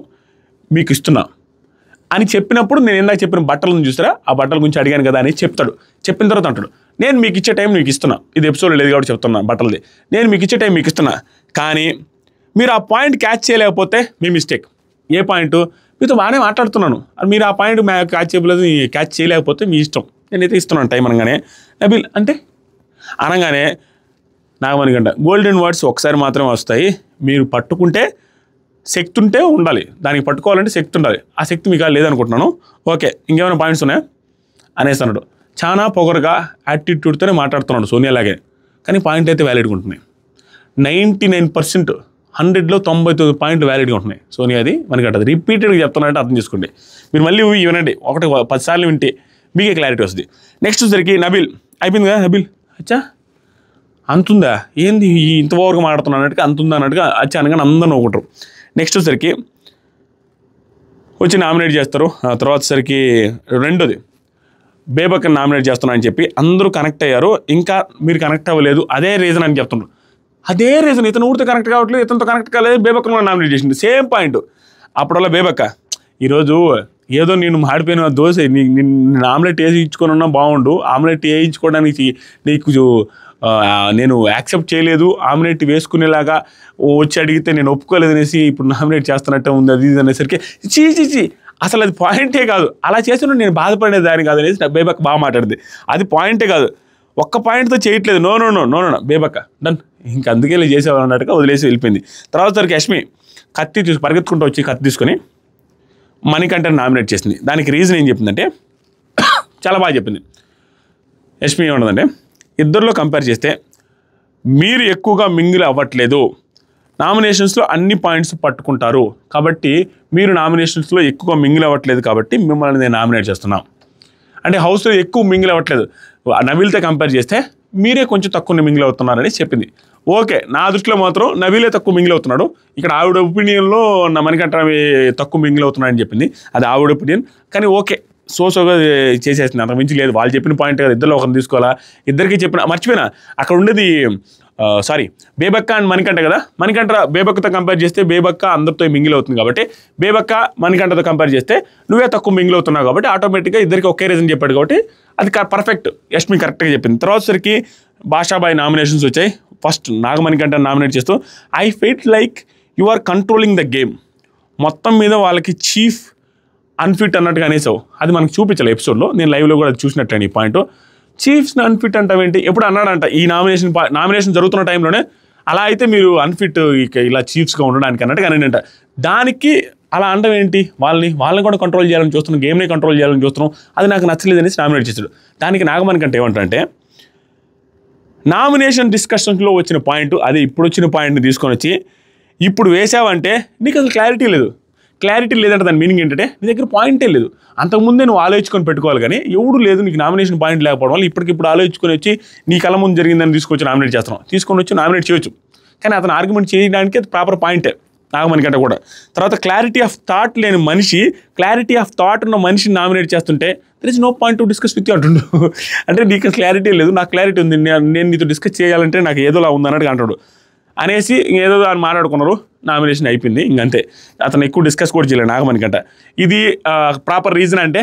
మీకు ఇస్తున్నా అని చెప్పినప్పుడు నేను ఇందాక చెప్పిన బట్టలను చూసారా ఆ బట్టల గురించి అడిగాను కదా అని చెప్తాడు చెప్పిన తర్వాత అంటాడు నేను మీకు ఇచ్చే టైం మీకు ఇస్తున్నా ఇది ఎపిసోడ్ లేదు కాబట్టి చెప్తున్నా బట్టలది నేను మీకు ఇచ్చే టైం మీకు ఇస్తున్నా కానీ మీరు ఆ పాయింట్ క్యాచ్ చేయలేకపోతే మీ మిస్టేక్ ఏ పాయింట్ మీతో బాగానే మాట్లాడుతున్నాను మీరు ఆ పాయింట్ క్యాచ్ చేయలేదు క్యాచ్ చేయలేకపోతే మీ ఇష్టం నేనైతే ఇస్తున్నాను టైం అనగానే నబిల్ అంటే అనగానే నాగమణిగంట గోల్డెన్ వర్డ్స్ ఒకసారి మాత్రమే వస్తాయి మీరు పట్టుకుంటే శక్తి ఉంటే ఉండాలి దానికి పట్టుకోవాలంటే శక్తి ఉండాలి ఆ శక్తి మీకు లేదనుకుంటున్నాను ఓకే ఇంకేమైనా పాయింట్స్ ఉన్నాయా అనేసి అన్నాడు చాలా పొగరగా యాటిట్యూడ్తోనే మాట్లాడుతున్నాడు సోనియా లాగే కానీ పాయింట్ అయితే వ్యాలిడ్గా ఉంటున్నాయి నైంటీ నైన్ పర్సెంట్ హండ్రెడ్లో తొంభై తొమ్మిది పాయింట్లు వ్యాలిడ్గా ఉంటున్నాయి సోనియా అది మనకి అట్టది రిపీటెడ్గా చెప్తున్నారంటే అర్థం చేసుకోండి మీరు మళ్ళీ వినండి ఒకటి పదిసార్లు వింటే మీకే క్లారిటీ వస్తుంది నెక్స్ట్ వచ్చేసరికి నబిల్ అయిపోయింది కదా నబిల్ అచ్చా అంతుందా ఏంది ఇంతవరకు మాట్లాడుతున్నా అన్నట్టుగా అంతుందా అన్నట్టుగా అచ్చా అనగానే అందరూ ఒకటరు నెక్స్ట్ వచ్చేసరికి వచ్చి నామినేట్ చేస్తారు తర్వాత సరికి రెండోది బేబక్కని నామినేట్ చేస్తున్నా అని చెప్పి అందరూ కనెక్ట్ అయ్యారు ఇంకా మీరు కనెక్ట్ అవ్వలేదు అదే రీజన్ అని చెప్తున్నారు అదే రీజన్ ఇతను ఊరితో కనెక్ట్ కావట్లేదు ఇతనితో కనెక్ట్ కాలేదు బేబక్కను కూడా నామినేట్ చేసింది సేమ్ పాయింట్ అప్పుడల్లా బేబక్క ఈరోజు ఏదో నేను మాడిపోయిన దోశ నిన్న ఆమ్లెట్ వేసి ఇచ్చుకొని ఉన్నా బాగుండు ఆమ్లెట్ వేయించుకోవడానికి నీకు నేను యాక్సెప్ట్ చేయలేదు ఆమ్లెట్ వేసుకునేలాగా వచ్చి అడిగితే నేను ఒప్పుకోలేదు అనేసి ఇప్పుడు నామినేట్ చేస్తున్నట్టే ఉంది అది ఇది అనేసరికి చీ చీ చీ అసలు అది పాయింటే కాదు అలా చేసిన నేను బాధపడే దాని కాదు అనేసి నా బేబక్ బాగా మాట్లాడింది అది పాయింటే కాదు ఒక్క పాయింట్తో చేయట్లేదు no no no no no Bebakka done ఇంక అందుకే చేసేవాళ్ళు అన్నట్టుగా వదిలేసి వెళ్ళిపోయింది తర్వాత సరికి యష్మి కత్తి తీసుకు పరిగెత్తుకుంటూ వచ్చి కత్తి తీసుకొని మణికంఠ నామినేట్ చేసింది దానికి రీజన్ ఏం చెప్పిందంటే చాలా బాగా చెప్పింది యష్మి ఏమన్నదంటే ఇద్దరిలో కంపేర్ చేస్తే మీరు ఎక్కువగా మింగిల్ అవ్వట్లేదు నామినేషన్స్లో అన్ని పాయింట్స్ పట్టుకుంటారు కాబట్టి మీరు నామినేషన్స్లో ఎక్కువగా మింగిల్ అవ్వట్లేదు కాబట్టి మిమ్మల్ని నేను నామినేట్ చేస్తున్నాం అంటే హౌస్లో ఎక్కువ మింగిల్ అవ్వట్లేదు నవీల్తో కంపేర్ చేస్తే మీరే కొంచెం తక్కువ మింగిల్ అవుతున్నారని చెప్పింది ఓకే నా దృష్టిలో మాత్రం నవీలే తక్కువ మింగిల్ అవుతున్నాడు ఇక్కడ ఆవిడ ఒపీనియన్లో నా మణికంఠ తక్కువ మింగిల్ అవుతున్నాడని చెప్పింది అది ఆవిడ ఒపీనియన్ కానీ ఓకే సోసోగా చేసేస్తుంది అంతకు మించి లేదు వాళ్ళు చెప్పిన పాయింట్ కదా ఇద్దరు ఒకరిని తీసుకోవాలా ఇద్దరికి చెప్పిన మర్చిపోయినా అక్కడ ఉండేది సారీ బేబక్క అండ్ మణికంట కదా మణికంట బేబక్కతో కంపేర్ చేస్తే బేబక్క అందరితో మింగిల్ అవుతుంది కాబట్టి బేబక్క మణికంటతో కంపేర్ చేస్తే నువ్వే తక్కువ మింగిల్ అవుతున్నావు కాబట్టి ఆటోమేటిక్గా ఇద్దరికి ఒకే రీజన్ చెప్పాడు కాబట్టి అది పర్ఫెక్ట్ యష్మి కరెక్ట్గా చెప్పింది తర్వాత సరికి భాషాబాయ్ నామినేషన్స్ వచ్చాయి ఫస్ట్ నాగమణికంట నామినేట్ చేస్తూ I feel like you are controlling the game మొత్తం మీద వాళ్ళకి చీఫ్ అన్ఫిట్ అన్నట్టుగా అనేసావు అది మనకు చూపించాలి ఎపిసోడ్లో నేను లైవ్లో కూడా చూసినట్టండి ఈ పాయింట్ చీఫ్స్ని అన్ఫిట్ ఏంటి ఎప్పుడు అన్నాడంట ఈ నామినేషన్ నామినేషన్ జరుగుతున్న టైంలోనే అలా అయితే మీరు అన్ఫిట్ ఇలా చీఫ్స్గా ఉండడానికి అన్నట్టుగా అంట దానికి అలా అనడం ఏంటి వాళ్ళని వాళ్ళని కూడా కంట్రోల్ చేయాలని చూస్తున్నాం గేమ్ని కంట్రోల్ చేయాలని చూస్తున్నాం అది నాకు నచ్చలేదు అనేసి నామినేట్ చేశాడు దానికి నాగమన్ కంటే ఏమంటారంటే నామినేషన్ డిస్కషన్స్లో వచ్చిన పాయింట్ అదే ఇప్పుడు వచ్చిన పాయింట్ని తీసుకొని వచ్చి ఇప్పుడు వేసావంటే నీకు అసలు క్లారిటీ లేదు క్లారిటీ లేదంటే దాని మీనింగ్ ఏంటంటే నీ దగ్గర పాయింటే లేదు అంతకుముందే నువ్వు ఆలోచించుకొని పెట్టుకోవాలి కానీ ఎవడు లేదు నీకు నామినేషన్ పాయింట్ లేకపోవడం వల్ల ఇప్పటికిప్పుడు ఆలోచించుకొని వచ్చి నీ కళ్ళ ముందు జరిగిందని తీసుకొచ్చి నామినేట్ చేస్తాం తీసుకొని వచ్చి నామినేట్ చేయొచ్చు కానీ అతను ఆర్గ్యుమెంట్ చేయడానికి అది ప్రాపర్ పాయింటే నాగమణికంట కూడా తర్వాత క్లారిటీ ఆఫ్ థాట్ లేని మనిషి క్లారిటీ ఆఫ్ థాట్ ఉన్న మనిషిని నామినేట్ చేస్తుంటే there is no point to discuss with అంటుండు అంటే నీకు క్లారిటీ లేదు నాకు క్లారిటీ ఉంది నేను నీతో డిస్కస్ చేయాలంటే నాకు ఏదోలా ఉంది అన్నట్టుగా అంటాడు అనేసి ఏదో అని మాట్లాడుకున్నారు నామినేషన్ అయిపోయింది ఇంకంతే అతను ఎక్కువ డిస్కస్ కూడా చేయలేదు నాగమణి గంట ఇది ప్రాపర్ రీజన్ అంటే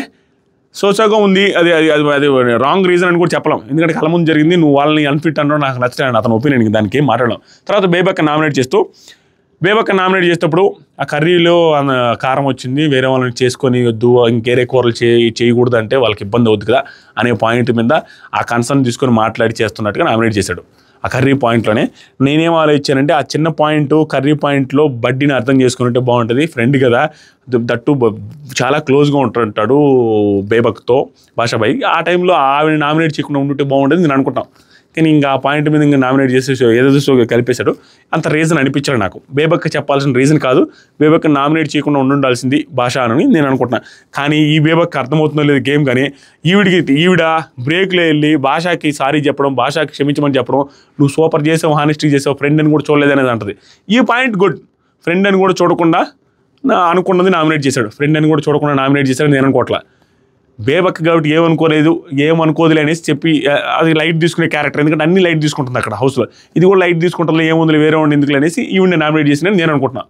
సోసాగా ఉంది అది అది అది అది రాంగ్ రీజన్ అని కూడా చెప్పలేం ఎందుకంటే కళ్ళ ముందు జరిగింది నువ్వు వాళ్ళని అన్ఫిట్ అనడం నాకు నచ్చలేదు అతని ఒపీనియన్ దానికి ఏం మాట్లాడడం తర్వాత బేబక్క నామినేట్ చేస్తూ బేబక్క నామినేట్ చేసేటప్పుడు ఆ కర్రీలో కారం వచ్చింది వేరే వాళ్ళని చేసుకొని వద్దు ఇంకేరే కూరలు చే చేయకూడదు అంటే వాళ్ళకి ఇబ్బంది అవుతుంది కదా అనే పాయింట్ మీద ఆ కన్సర్న్ తీసుకొని మాట్లాడి చేస్తున్నట్టుగా నామినేట్ చేశాడు ఆ కర్రీ పాయింట్లోనే నేనేం ఆలోచించానంటే ఆ చిన్న పాయింట్ కర్రీ పాయింట్లో బడ్డీని అర్థం చేసుకుంటే బాగుంటుంది ఫ్రెండ్ కదా దట్టు చాలా క్లోజ్గా ఉంటుంటాడు బేబక్తో భాషాబాయి ఆ టైంలో ఆవిడ నామినేట్ చేయకుండా ఉంటుంటే బాగుంటుంది నేను అనుకుంటాను కానీ ఇంకా ఆ పాయింట్ మీద ఇంకా నామినేట్ చేసే షో ఏదో షో కలిపేశాడు అంత రీజన్ అనిపించాడు నాకు బేబక్క చెప్పాల్సిన రీజన్ కాదు బేబక్క నామినేట్ చేయకుండా ఉండాల్సింది భాష అని నేను అనుకుంటున్నాను కానీ ఈ బేబక్క అర్థమవుతుందో లేదు గేమ్ కానీ ఈవిడికి ఈవిడ బ్రేక్లో వెళ్ళి భాషకి సారీ చెప్పడం భాషకి క్షమించమని చెప్పడం నువ్వు సూపర్ చేసావు హానెస్టీ చేసావు ఫ్రెండ్ అని కూడా చూడలేదు అనేది అంటది ఈ పాయింట్ గుడ్ ఫ్రెండ్ అని కూడా చూడకుండా అనుకున్నది నామినేట్ చేశాడు ఫ్రెండ్ అని కూడా చూడకుండా నామినేట్ చేశాడు నేను అనుకోవట్లా బేబక్ కాబట్టి ఏమనుకోలేదు ఏమనుకోదులే అనేసి చెప్పి అది లైట్ తీసుకునే క్యారెక్టర్ ఎందుకంటే అన్ని లైట్ తీసుకుంటుంది అక్కడ హౌస్లో ఇది కూడా లైట్ తీసుకుంటుంది ఏముంది వేరే ఉండి ఎందుకు అనేసి ఈవిడే నామినేట్ చేసిన నేను అనుకుంటున్నా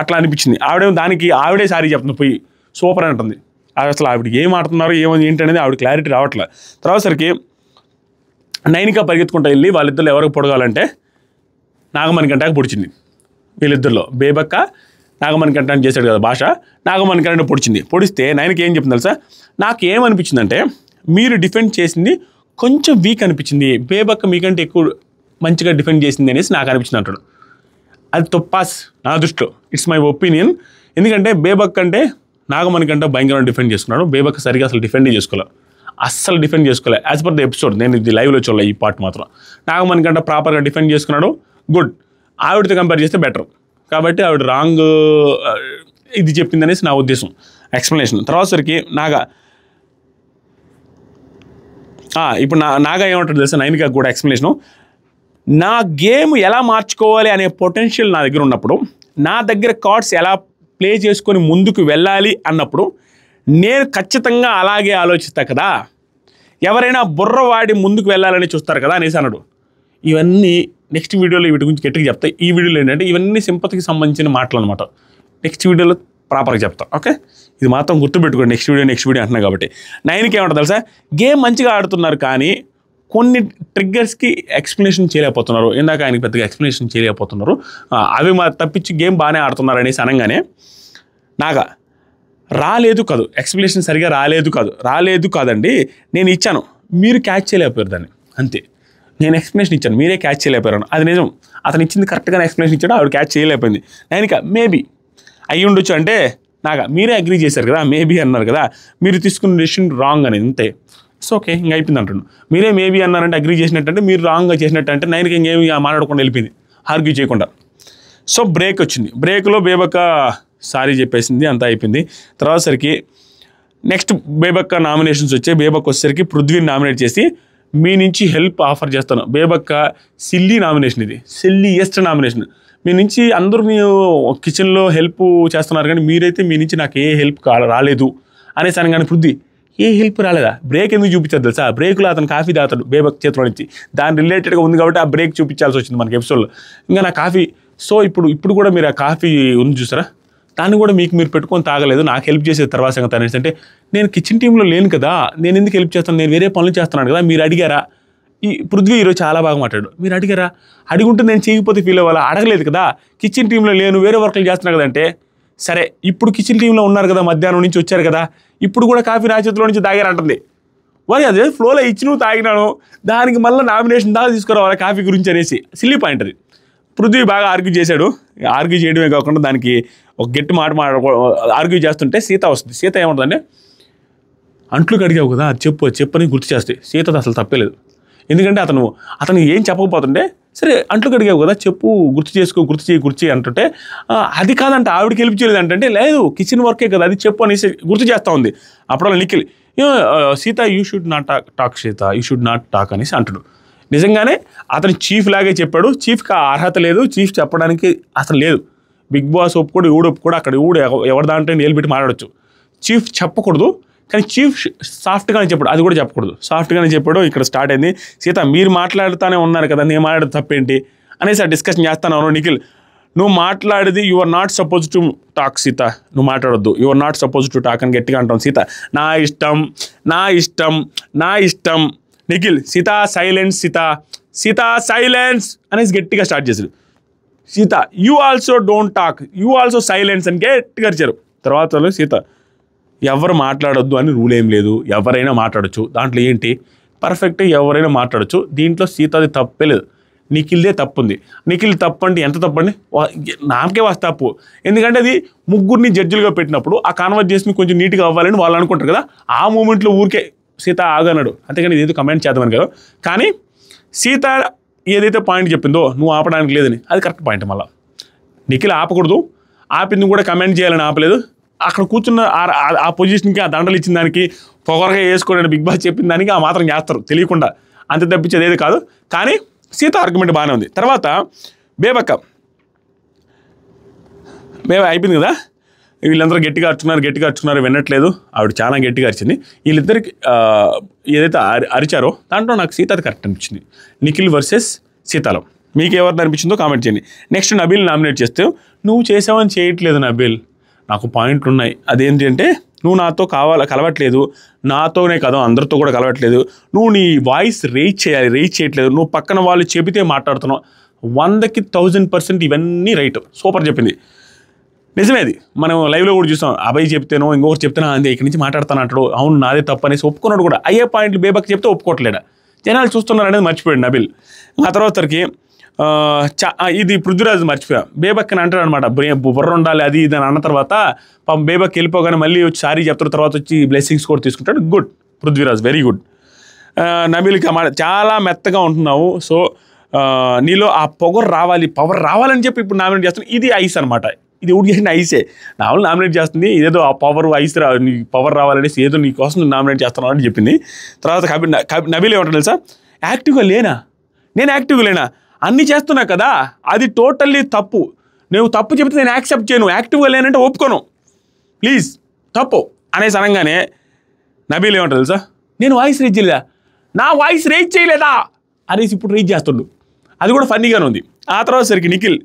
అట్లా అనిపించింది ఆవిడేమో దానికి ఆవిడే సారీ చెప్తుంది పోయి సూపర్ అంటుంది అసలు ఆవిడ ఏం ఆడుతున్నారు ఏమో ఏంటనేది ఆవిడ క్లారిటీ రావట్లే తర్వాత సరికి నైనికా పరిగెత్తుకుంటా వెళ్ళి వాళ్ళిద్దరు ఎవరికి పొడగాలంటే నాగమణి గంటకు పొడిచింది వీళ్ళిద్దరిలో బేబక్క నాగమణి నాగమణికంట అని చేశాడు కదా భాష నాగమణికంట పొడిచింది పొడిస్తే నాయనకి ఏం చెప్తుంది తెలుసా నాకు ఏమనిపించిందంటే మీరు డిఫెండ్ చేసింది కొంచెం వీక్ అనిపించింది బేబక్క మీకంటే ఎక్కువ మంచిగా డిఫెండ్ చేసింది అనేసి నాకు అనిపించింది అంటాడు అది తొప్పాస్ నా దృష్టిలో ఇట్స్ మై ఒపీనియన్ ఎందుకంటే బేబక్ అంటే కంటే భయంకరంగా డిఫెండ్ చేసుకున్నాడు బేబక్ సరిగా అసలు డిఫెండ్ చేసుకోలేదు అస్సలు డిఫెండ్ చేసుకోలేదు యాజ్ పర్ ద ఎపిసోడ్ నేను ఇది లైవ్లో చూడలే ఈ పార్ట్ మాత్రం నాగమణి కంట ప్రాపర్గా డిఫెండ్ చేసుకున్నాడు గుడ్ ఆవిడతో కంపేర్ చేస్తే బెటర్ కాబట్టి ఆవిడ రాంగ్ ఇది చెప్పిందనేసి నా ఉద్దేశం ఎక్స్ప్లెనేషన్ తర్వాత సరికి నాగా ఇప్పుడు నా నాగా ఏమంటారు తెలుసా నైన్గా కూడా ఎక్స్ప్లెనేషన్ నా గేమ్ ఎలా మార్చుకోవాలి అనే పొటెన్షియల్ నా దగ్గర ఉన్నప్పుడు నా దగ్గర కార్డ్స్ ఎలా ప్లే చేసుకొని ముందుకు వెళ్ళాలి అన్నప్పుడు నేను ఖచ్చితంగా అలాగే ఆలోచిస్తా కదా ఎవరైనా బుర్రవాడి ముందుకు వెళ్ళాలని చూస్తారు కదా అనేసి అన్నాడు ఇవన్నీ నెక్స్ట్ వీడియోలో వీటి గురించి గట్టిగా చెప్తా ఈ వీడియోలో ఏంటంటే ఇవన్నీ సింపతికి సంబంధించిన మాటలు అనమాట నెక్స్ట్ వీడియోలో ప్రాపర్గా చెప్తా ఓకే ఇది మాత్రం గుర్తుపెట్టుకోండి నెక్స్ట్ వీడియో నెక్స్ట్ వీడియో అంటున్నా కాబట్టి నైన్కి ఏమంటుంది తెలుసా గేమ్ మంచిగా ఆడుతున్నారు కానీ కొన్ని ట్రిగ్గర్స్కి ఎక్స్ప్లెనేషన్ చేయలేకపోతున్నారు ఇందాక ఆయనకి పెద్దగా ఎక్స్ప్లెనేషన్ చేయలేకపోతున్నారు అవి మా తప్పించి గేమ్ బాగానే ఆడుతున్నారు అనేసి అనగానే నాగా రాలేదు కాదు ఎక్స్ప్లెనేషన్ సరిగా రాలేదు కాదు రాలేదు కాదండి నేను ఇచ్చాను మీరు క్యాచ్ చేయలేకపోయారు దాన్ని అంతే నేను ఎక్స్ప్లెనేషన్ ఇచ్చాను మీరే క్యాచ్ చేయలేకపోయారు అది నిజం అతను ఇచ్చింది కరెక్ట్గానే ఎక్స్ప్లెనేషన్ ఇచ్చాడు ఆవిడ క్యాచ్ చేయలేకపోయింది నైనిక మేబీ అయ్యి ఉండొచ్చు అంటే నాకు మీరే అగ్రీ చేశారు కదా మేబీ అన్నారు కదా మీరు తీసుకున్న డెసిషన్ రాంగ్ అనేది అంతే సో ఓకే ఇంకా అయిపోయింది అంటాను మీరే మేబీ అన్నారంటే అగ్రీ చేసినట్టంటే మీరు రాంగ్గా చేసినట్టు అంటే నైన్కి ఇంకేమి మాట్లాడకుండా వెళ్ళిపోయింది ఆర్గ్యూ చేయకుండా సో బ్రేక్ వచ్చింది బ్రేక్లో బేబక్క సారీ చెప్పేసింది అంతా అయిపోయింది తర్వాత సరికి నెక్స్ట్ బేబక్క నామినేషన్స్ వచ్చే బేబక్ వచ్చేసరికి పృథ్వీని నామినేట్ చేసి మీ నుంచి హెల్ప్ ఆఫర్ చేస్తాను బేబక్క సిల్లీ నామినేషన్ ఇది ఎస్ట్ నామినేషన్ మీ నుంచి అందరూ మీ కిచెన్లో హెల్ప్ చేస్తున్నారు కానీ మీరైతే మీ నుంచి నాకు ఏ హెల్ప్ కా రాలేదు అనేసి అని కానీ ఏ హెల్ప్ రాలేదా బ్రేక్ ఎందుకు చూపించారు తెలుసా బ్రేక్లో అతను కాఫీ దాతాడు బేబక్ చేతిలో నుంచి దాని రిలేటెడ్గా ఉంది కాబట్టి ఆ బ్రేక్ చూపించాల్సి వచ్చింది మనకి ఎపిసోడ్లో ఇంకా నా కాఫీ సో ఇప్పుడు ఇప్పుడు కూడా మీరు ఆ కాఫీ ఉంది చూసారా దాన్ని కూడా మీకు మీరు పెట్టుకొని తాగలేదు నాకు హెల్ప్ చేసే తర్వాత సంగతి అనేసి అంటే నేను కిచెన్ టీంలో లేను కదా నేను ఎందుకు హెల్ప్ చేస్తాను నేను వేరే పనులు చేస్తున్నాను కదా మీరు అడిగారా ఈ పృథ్వీ ఈరోజు చాలా బాగా మాట్లాడు మీరు అడిగారా అడిగుంటే నేను చేయకపోతే ఫీల్ అవ్వాలా అడగలేదు కదా కిచెన్ టీంలో లేను వేరే వర్క్లు చేస్తున్నా కదంటే సరే ఇప్పుడు కిచెన్ టీంలో ఉన్నారు కదా మధ్యాహ్నం నుంచి వచ్చారు కదా ఇప్పుడు కూడా కాఫీ నా చేతిలో నుంచి తాగారంటుంది మరి అదే ఫ్లోలో ఇచ్చి నువ్వు తాగినాను దానికి మళ్ళీ నామినేషన్ దాకా తీసుకురావాలి కాఫీ గురించి అనేసి సిల్లీ పాయింట్ అది పృథ్వీ బాగా ఆర్గ్యూ చేశాడు ఆర్గ్యూ చేయడమే కాకుండా దానికి ఒక గట్టి మాట మాట ఆర్గ్యూ చేస్తుంటే సీత వస్తుంది సీత ఏమంటుందండి అంట్లు కడిగావు కదా చెప్పు చెప్పని గుర్తు చేస్తాయి సీత అసలు తప్పేలేదు ఎందుకంటే అతను అతను ఏం చెప్పకపోతుంటే సరే అంట్లు కడిగావు కదా చెప్పు గుర్తు చేసుకో గుర్తు చేయి గుర్తు చేయి అంటుంటే అది కాదంట ఆవిడకి హెల్ప్ అంటే లేదు కిచెన్ వర్కే కదా అది చెప్పు అనేసి గుర్తు చేస్తూ ఉంది అప్పుడు Nikhil Seetha you should not talk Seetha you should not talk అనేసి అంటాడు నిజంగానే అతను చీఫ్ లాగే చెప్పాడు చీఫ్కి ఆ అర్హత లేదు చీఫ్ చెప్పడానికి అసలు లేదు బిగ్ బాస్ ఒప్పుకోడు ఈవిడ ఒప్పుకోడు అక్కడ ఈవిడ ఎవరి దాంట్లో నిలబెట్టి మాట్లాడచ్చు చీఫ్ చెప్పకూడదు కానీ చీఫ్ సాఫ్ట్గానే చెప్పాడు అది కూడా చెప్పకూడదు సాఫ్ట్గానే చెప్పాడు ఇక్కడ స్టార్ట్ అయింది సీత మీరు మాట్లాడుతూనే ఉన్నారు కదా నేను మాట్లాడదు తప్పేంటి అనేసి ఆ డిస్కషన్ చేస్తాను నిఖిల్ నువ్వు మాట్లాడేది you are not suppose to talk Seetha నువ్వు మాట్లాడొద్దు you are not suppose to talk అని గట్టిగా అంటాం సీత నా ఇష్టం నా ఇష్టం నా ఇష్టం నిఖిల్ సీతా సైలెన్స్ సీతా సీతా సైలెన్స్ అనేసి గట్టిగా స్టార్ట్ చేశారు Seetha you also don't talk you also silence అని గట్టిగా అరిచారు తర్వాత సీత ఎవరు మాట్లాడొద్దు అని రూల్ ఏం లేదు ఎవరైనా మాట్లాడచ్చు దాంట్లో ఏంటి పర్ఫెక్ట్ ఎవరైనా మాట్లాడచ్చు దీంట్లో సీతది తప్పే లేదు నిఖిల్దే తప్పు ఉంది నిఖిల్ తప్పు అంటే ఎంత తప్పండి నాకే వాస్త తప్పు ఎందుకంటే అది ముగ్గురిని జడ్జిలుగా పెట్టినప్పుడు ఆ కాన్వర్జేషన్ కొంచెం నీట్గా అవ్వాలని వాళ్ళు అనుకుంటారు కదా ఆ మూమెంట్లో ఊరికే సీత ఆగనడు అంతేకాని ఇదేదో కమెంట్ చేద్దామని కాదు కానీ సీత ఏదైతే పాయింట్ చెప్పిందో నువ్వు ఆపడానికి లేదని అది కరెక్ట్ పాయింట్ మళ్ళా నిఖిల్ ఆపకూడదు ఆపింది కూడా కమెంట్ చేయాలని ఆపలేదు అక్కడ కూర్చున్న ఆ పొజిషన్కి ఆ దండలు ఇచ్చిన దానికి పొగరగా వేసుకోవడానికి బిగ్ బాస్ చెప్పిన దానికి ఆ మాత్రం చేస్తారు తెలియకుండా అంత తప్పించేది ఏది కాదు కానీ సీత ఆర్గ్యుమెంట్ బాగానే ఉంది తర్వాత బేబక్క బేబ అయిపోయింది కదా వీళ్ళందరూ గట్టిగా అర్చున్నారు గట్టిగా అర్చున్నారు వినట్లేదు ఆవిడ చాలా గట్టిగా అరిచింది వీళ్ళిద్దరికి ఏదైతే అరి అరిచారో దాంట్లో నాకు సీత అది కరెక్ట్ అనిపించింది నిఖిల్ వర్సెస్ సీతాలం మీకు ఎవరిని అనిపించిందో కామెంట్ చేయండి నెక్స్ట్ నబీల్ నామినేట్ చేస్తే నువ్వు చేసావని చేయట్లేదు నబీల్ నాకు పాయింట్లు ఉన్నాయి అదేంటి అంటే నువ్వు నాతో కావాల కలవట్లేదు నాతోనే కదా అందరితో కూడా కలవట్లేదు నువ్వు నీ వాయిస్ రీచ్ చేయాలి రీచ్ చేయట్లేదు నువ్వు పక్కన వాళ్ళు చెబితే మాట్లాడుతున్నావు వందకి థౌజండ్ పర్సెంట్ ఇవన్నీ రైట్ సూపర్ చెప్పింది నిజమే అది మనం లైవ్లో కూడా చూస్తాం అబ్బాయి చెప్తేనో ఇంకొకటి చెప్తున్నా అంతే ఇక్కడి నుంచి మాట్లాడతాను అవును నాదే తప్పు అనేసి ఒప్పుకున్నాడు కూడా అయ్యే పాయింట్లు బేబక్ చెప్తే ఒప్పుకోవట్లేడా జనాలు చూస్తున్నారు అనేది మర్చిపోయాడు నబిల్ ఆ తర్వాతకి ఇది పృథ్వీరాజు మర్చిపోయా బేబక్ అని అంటాడు అనమాట బుర్ర ఉండాలి అది ఇది అని అన్న తర్వాత పాపం బేబక్ వెళ్ళిపోగానే మళ్ళీ వచ్చి సారీ చెప్తారు తర్వాత వచ్చి బ్లెస్సింగ్స్ కూడా తీసుకుంటాడు గుడ్ పృథ్వీరాజ్ వెరీ గుడ్ నబీల్కి చాలా మెత్తగా ఉంటున్నావు సో నీలో ఆ పొగ రావాలి పవర్ రావాలని చెప్పి ఇప్పుడు నామినేట్ చేస్తున్నాను ఇది ఐస్ అనమాట ఇది ఊడి చేసిన ఐసే నావల్ నామినేట్ చేస్తుంది ఏదో ఆ పవర్ ఐస్ రా పవర్ రావాలనేసి ఏదో నీ కోసం నామినేట్ చేస్తున్నావు అని చెప్పింది తర్వాత కబి నబీల్ ఏమంటారు తెలుసా యాక్టివ్గా లేనా నేను యాక్టివ్గా లేనా అన్నీ చేస్తున్నా కదా అది టోటల్లీ తప్పు నువ్వు తప్పు చెప్తే నేను యాక్సెప్ట్ చేయను యాక్టివ్గా లేనంటే ఒప్పుకోను ప్లీజ్ తప్పు అనేసి అనగానే నబీల్ ఏమంటారు తెలుసా నేను వాయిస్ రీచ్ చేయలేదా నా వాయిస్ రీచ్ చేయలేదా అనేసి ఇప్పుడు రీచ్ చేస్తుండు అది కూడా ఫన్నీగానే ఉంది ఆ తర్వాత సరికి నిఖిల్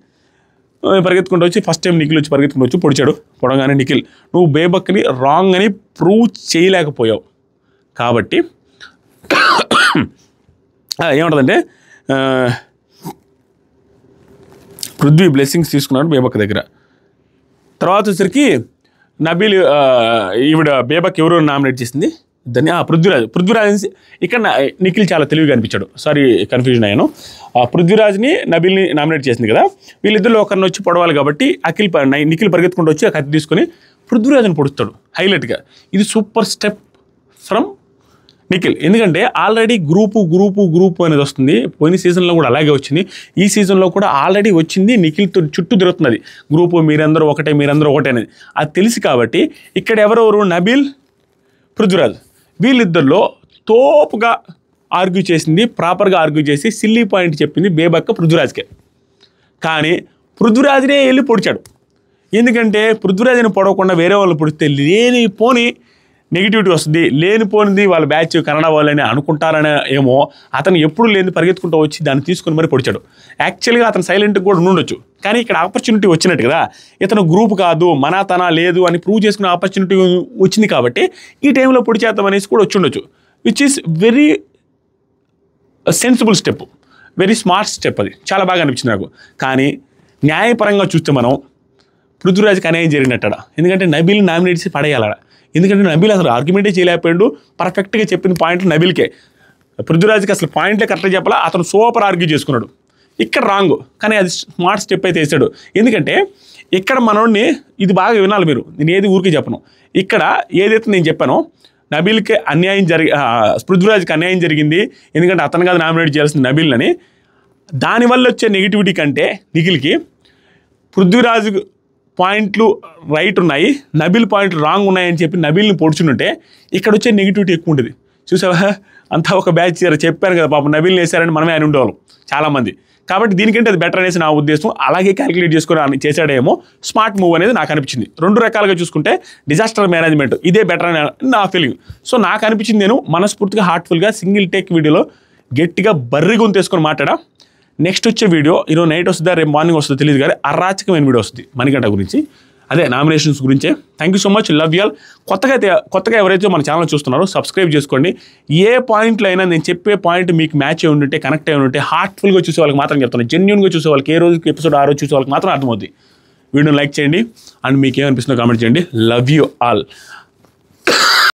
పరిగెత్తుకుంటూ వచ్చి ఫస్ట్ టైం నిఖిల్ వచ్చి పరిగెత్తుకుంటూ వచ్చి పొడిచాడు పొడగానే నిఖిల్ నువ్వు బేబక్ని రాంగ్ అని ప్రూవ్ చేయలేకపోయావు కాబట్టి ఏమంటుందంటే పృథ్వీ బ్లెస్సింగ్స్ తీసుకున్నాడు బేబక్ దగ్గర తర్వాత వచ్చరికి నబీల్ ఈవిడ బేబక్ ఎవరు నామినేట్ చేసింది ధన్య పృథ్వీరాజ్ పృథ్వీరాజ్ ఇక్కడ నిఖిల్ చాలా తెలివిగా అనిపించాడు సారీ కన్ఫ్యూజన్ అయ్యాను పృథ్వీరాజ్ని నబిల్ని నామినేట్ చేసింది కదా వీళ్ళిద్దరిలో ఒకరిని వచ్చి పొడవాలి కాబట్టి అఖిల్ నిఖిల్ పరిగెత్తుకుంటూ వచ్చి ఆ కత్తి తీసుకొని పృథ్వీరాజ్ని పొడుస్తాడు హైలైట్గా ఇది సూపర్ స్టెప్ ఫ్రమ్ నిఖిల్ ఎందుకంటే ఆల్రెడీ గ్రూపు గ్రూపు గ్రూపు అనేది వస్తుంది పోయిన సీజన్లో కూడా అలాగే వచ్చింది ఈ సీజన్లో కూడా ఆల్రెడీ వచ్చింది నిఖిల్తో చుట్టూ తిరుగుతున్నది గ్రూపు మీరందరూ ఒకటే మీరందరూ ఒకటే అనేది అది తెలుసు కాబట్టి ఇక్కడ ఎవరెవరు నబీల్ పృథ్వీరాజ్ వీళ్ళిద్దరిలో తోపుగా ఆర్గ్యూ చేసింది ప్రాపర్గా ఆర్గ్యూ చేసి సిల్లీ పాయింట్ చెప్పింది బేబక్క పృథ్వరాజ్కే కానీ పృథ్వరాజునే వెళ్ళి పొడిచాడు ఎందుకంటే పృథ్వరాజుని పొడవకుండా వేరే వాళ్ళు పొడిస్తే లేని పోని నెగిటివిటీ వస్తుంది లేనిపోనిది వాళ్ళ బ్యాచ్ కన్నడ వాళ్ళని అనుకుంటారనే ఏమో అతను ఎప్పుడు లేని పరిగెత్తుకుంటూ వచ్చి దాన్ని తీసుకుని మరి పొడిచాడు యాక్చువల్గా అతను సైలెంట్ కూడా ఉండొచ్చు కానీ ఇక్కడ ఆపర్చునిటీ వచ్చినట్టు కదా ఇతను గ్రూప్ కాదు మన తన లేదు అని ప్రూవ్ చేసుకునే ఆపర్చునిటీ వచ్చింది కాబట్టి ఈ టైంలో పొడి చేద్దాం అనేసి కూడా వచ్చి ఉండొచ్చు which is very sensible step very smart step అది చాలా బాగా అనిపించింది నాకు కానీ న్యాయపరంగా చూస్తే మనం పృథ్వీరాజ్కి అన్యాయం జరిగినట్టాడ ఎందుకంటే నబీల్ని నామినేట్ చేసి పడేయాలడా ఎందుకంటే నబీల్ అసలు ఆర్గ్యుమెంటే చేయలేకపోయాడు పర్ఫెక్ట్గా చెప్పిన పాయింట్లు నబీల్కే పృథ్వీరాజ్కి అసలు పాయింట్లే కరెక్ట్గా చెప్పాలా అతను సూపర్ ఆర్గ్యూ చేసుకున్నాడు ఇక్కడ రాంగ్ కానీ అది స్మార్ట్ స్టెప్ అయితే వేసాడు ఎందుకంటే ఇక్కడ మనోడిని ఇది బాగా వినాలి మీరు నేను ఏది ఊరికి చెప్పను ఇక్కడ ఏదైతే నేను చెప్పానో నబీల్కి అన్యాయం జరిగి పృథ్వీరాజ్కి అన్యాయం జరిగింది ఎందుకంటే అతను కాదు నామినేట్ చేయాల్సింది అని దానివల్ల వచ్చే నెగిటివిటీ కంటే నిఖిల్కి పృథ్వీరాజు పాయింట్లు రైట్ ఉన్నాయి నబిల్ పాయింట్లు రాంగ్ ఉన్నాయని చెప్పి నబిల్ని పొడుచుంటే ఇక్కడ వచ్చే నెగిటివిటీ ఎక్కువ ఉంటుంది చూసావా అంతా ఒక బ్యాచ్ చెప్పారు కదా పాపం నబిల్ని వేశారని మనమే అని ఉండేవాళ్ళం చాలామంది కాబట్టి దీనికంటే అది బెటర్ అనేసి నా ఉద్దేశం అలాగే క్యాలిక్యులేట్ చేసుకుని చేశాడేమో స్మార్ట్ మూవ్ అనేది నాకు అనిపించింది రెండు రకాలుగా చూసుకుంటే డిజాస్టర్ మేనేజ్మెంట్ ఇదే బెటర్ అని నా ఫీలింగ్ సో నాకు అనిపించింది నేను మనస్ఫూర్తిగా హార్ట్ఫుల్గా సింగిల్ టేక్ వీడియోలో గట్టిగా బర్రి గొంతు వేసుకొని మాట్లాడా నెక్స్ట్ వచ్చే వీడియో ఈరోజు నైట్ వస్తుందా రేపు మార్నింగ్ వస్తుందో తెలియదు కానీ అరాచకమైన వీడియో వస్తుంది మణిగంట గురించి అదే నామినేషన్స్ గురించే thank you so much love y'all కొత్తగా కొత్తగా ఎవరైతే మన ఛానల్ చూస్తున్నారో సబ్స్క్రైబ్ చేసుకోండి ఏ పాయింట్లో అయినా నేను చెప్పే పాయింట్ మీకు మ్యాచ్ అయి ఉంటే కనెక్ట్ అయి ఉంటే హార్ట్ఫుల్గా చూసే వాళ్ళకి మాత్రం చెప్తాను జెన్యున్గా చూసే వాళ్ళకి ఏ రోజుకి ఎపిసోడ్ ఆ రోజు చూసే వాళ్ళకి మాత్రం అర్థమవుతుంది వీడియోని లైక్ చేయండి అండ్ మీకు ఏమనిపిస్తుందో కామెంట్ చేయండి లవ్ యూ ఆల్